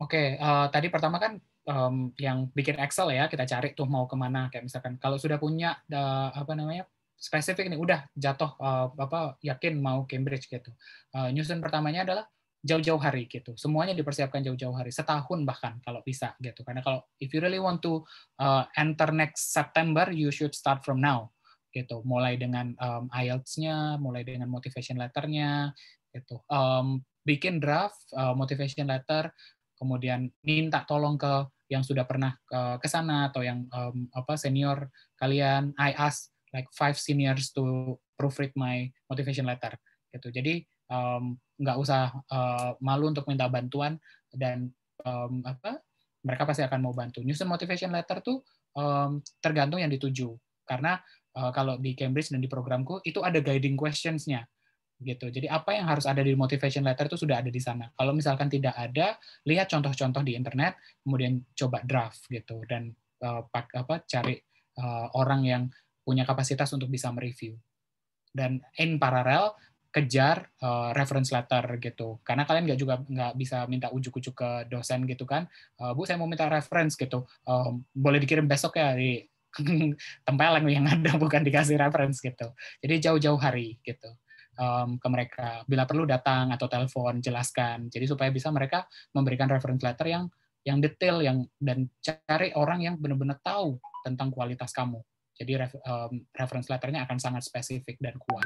Oke, okay, uh, tadi pertama kan um, yang bikin Excel ya kita cari tuh mau kemana kayak misalkan kalau sudah punya uh, apa namanya spesifik nih udah jatuh uh, apa yakin mau Cambridge gitu. Uh, nyusun pertamanya adalah jauh-jauh hari gitu. Semuanya dipersiapkan jauh-jauh hari, setahun bahkan kalau bisa gitu. Karena kalau if you really want to uh, enter next September, you should start from now gitu. Mulai dengan um, IELTS-nya, mulai dengan motivation letter-nya gitu. Um, bikin draft uh, motivation letter, kemudian minta tolong ke yang sudah pernah ke sana atau yang um, apa senior kalian, I ask like five seniors to proofread my motivation letter gitu jadi um, nggak um, usah uh, malu untuk minta bantuan dan um, apa mereka pasti akan mau bantu nyusun motivation letter tuh um, tergantung yang dituju karena uh, kalau di Cambridge dan di programku itu ada guiding questionsnya gitu. Jadi apa yang harus ada di motivation letter itu sudah ada di sana. Kalau misalkan tidak ada, lihat contoh-contoh di internet, kemudian coba draft gitu dan uh, pak, apa cari uh, orang yang punya kapasitas untuk bisa mereview. Dan in parallel kejar uh, reference letter gitu karena kalian nggak juga nggak bisa minta ujuk-ujuk ke dosen gitu kan uh, bu saya mau minta reference gitu uh, boleh dikirim besok ya di *laughs* tempeleng yang ada bukan dikasih reference gitu jadi jauh-jauh hari gitu um, ke mereka bila perlu datang atau telepon jelaskan jadi supaya bisa mereka memberikan reference letter yang yang detail yang dan cari orang yang benar-benar tahu tentang kualitas kamu jadi um, reference letternya akan sangat spesifik dan kuat.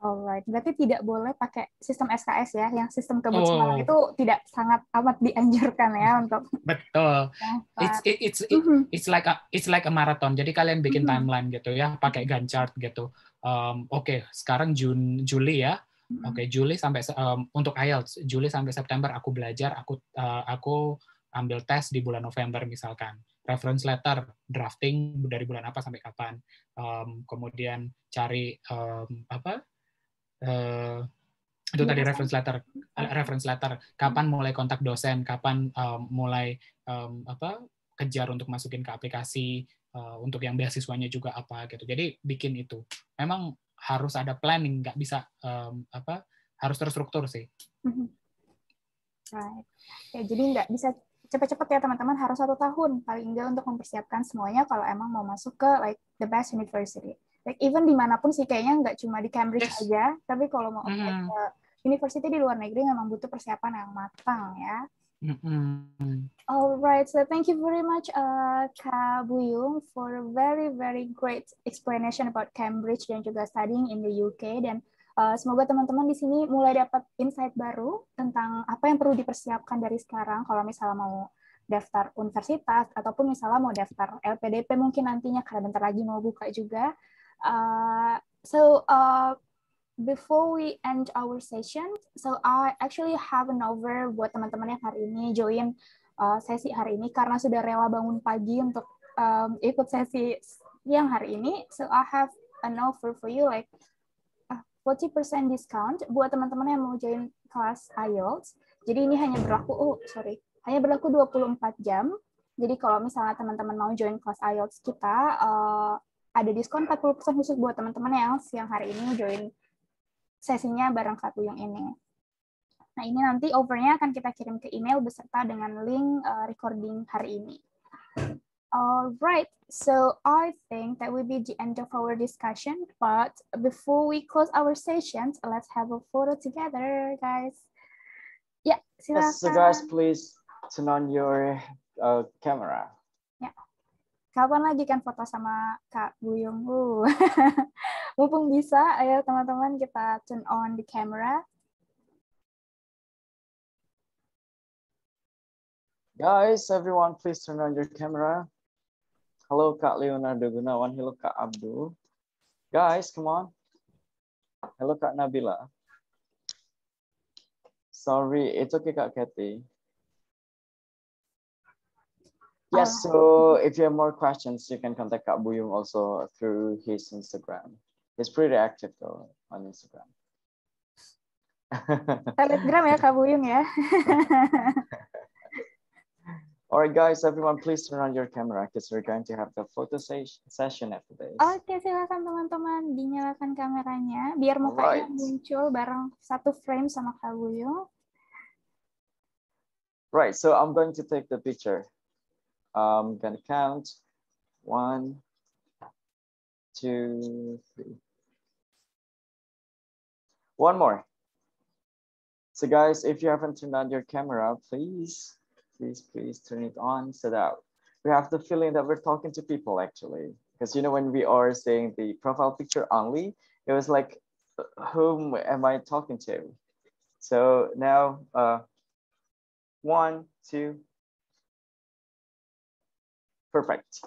Alright, berarti tidak boleh pakai sistem SKS ya, yang sistem kebut oh. itu tidak sangat amat dianjurkan ya untuk. Betul. It's it, it's mm-hmm. it's like a it's like a marathon. Jadi kalian bikin mm-hmm. timeline gitu ya, pakai gun chart gitu. Um, Oke, okay, sekarang Jun Juli ya. Mm-hmm. Oke, okay, Juli sampai um, untuk IELTS, Juli sampai September aku belajar, aku uh, aku ambil tes di bulan November misalkan, reference letter, drafting dari bulan apa sampai kapan, um, kemudian cari um, apa uh, itu tadi iya, reference letter, iya. eh, reference letter, kapan hmm. mulai kontak dosen, kapan um, mulai um, apa kejar untuk masukin ke aplikasi, uh, untuk yang beasiswanya juga apa gitu. Jadi bikin itu. Memang harus ada planning, nggak bisa um, apa harus terstruktur sih. Hmm. Right. Ya, jadi nggak bisa cepat-cepat ya teman-teman harus satu tahun paling enggak untuk mempersiapkan semuanya kalau emang mau masuk ke like the best university. Like even dimanapun sih kayaknya nggak cuma di Cambridge yes. aja, tapi kalau mau mm-hmm. ke university di luar negeri memang butuh persiapan yang matang ya. Mm-hmm. All so thank you very much, uh, Kak Buyung, for a very very great explanation about Cambridge dan juga studying in the UK dan Eh, semoga teman-teman di sini mulai dapat insight baru tentang apa yang perlu dipersiapkan dari sekarang kalau misalnya mau daftar universitas ataupun misalnya mau daftar LPDP mungkin nantinya karena bentar lagi mau buka juga. Uh, so uh, before we end our session, so I actually have an over buat teman-teman yang hari ini join uh, sesi hari ini karena sudah rela bangun pagi untuk um, ikut sesi yang hari ini. So I have an offer for you like 40% discount buat teman-teman yang mau join kelas IELTS. Jadi ini hanya berlaku, oh sorry, hanya berlaku 24 jam. Jadi kalau misalnya teman-teman mau join kelas IELTS kita, uh, ada diskon 40% khusus buat teman-teman yang siang hari ini join sesinya bareng Kak yang ini. Nah ini nanti overnya akan kita kirim ke email beserta dengan link uh, recording hari ini. All right, so I think that will be the end of our discussion, but before we close our sessions, let's have a photo together, guys. Yeah, silakan. so guys, please turn on your uh, camera. Yeah. Kapan lagi kan foto sama Kak Buyung? Uh. *laughs* Mumpung bisa, ayo teman-teman kita turn on the camera. Guys, everyone, please turn on your camera. Hello, Kak Leonardo Gunawan. Hello, Kak Abdul. Guys, come on. Hello, Kak Nabila. Sorry, it's okay, Kak Kathy. Yes, ah. so if you have more questions, you can contact Kak Buyung also through his Instagram. He's pretty active though on Instagram. *laughs* Telegram ya Kak Buyung ya. *laughs* All right, guys, everyone, please turn on your camera because we're going to have the photo se session after this. okay, silakan teman-teman dinyalakan kameranya biar mukanya right. muncul bareng satu frame sama Kak Right, so I'm going to take the picture. I'm gonna count one, two, three. One more. So guys, if you haven't turned on your camera, please please, please turn it on so that we have the feeling that we're talking to people actually. Because you know, when we are saying the profile picture only, it was like, whom am I talking to? So now, uh, one, two, perfect.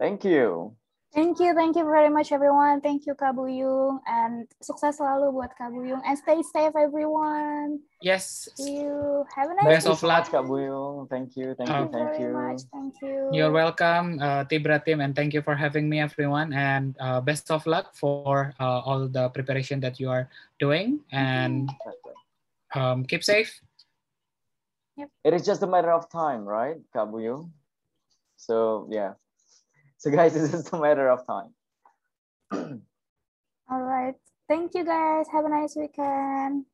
Thank you. Thank you, thank you very much everyone. Thank you Kabuyung, and sukses selalu buat Kabuyung, and stay safe everyone. Yes. See you. Have a nice Best of luck Kabuyung. Thank you, thank you, thank you. Very much. Thank you. You're welcome, uh, Tibra team, and thank you for having me, everyone. And uh, best of luck for uh, all the preparation that you are doing, mm-hmm. and um, keep safe. Yep. It is just a matter of time, right, Kabuyung? So yeah so guys, it's just a matter of time. *clears throat* All right. Thank you guys. Have a nice weekend.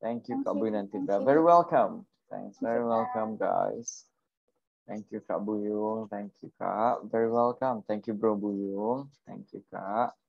Thank you, Kabu. and Very welcome. Thanks. Thank very you, welcome, guys. Thank you, Kak Buyung. Thank you, Kak. Very welcome. Thank you, Bro Buyung. Thank you, Kak.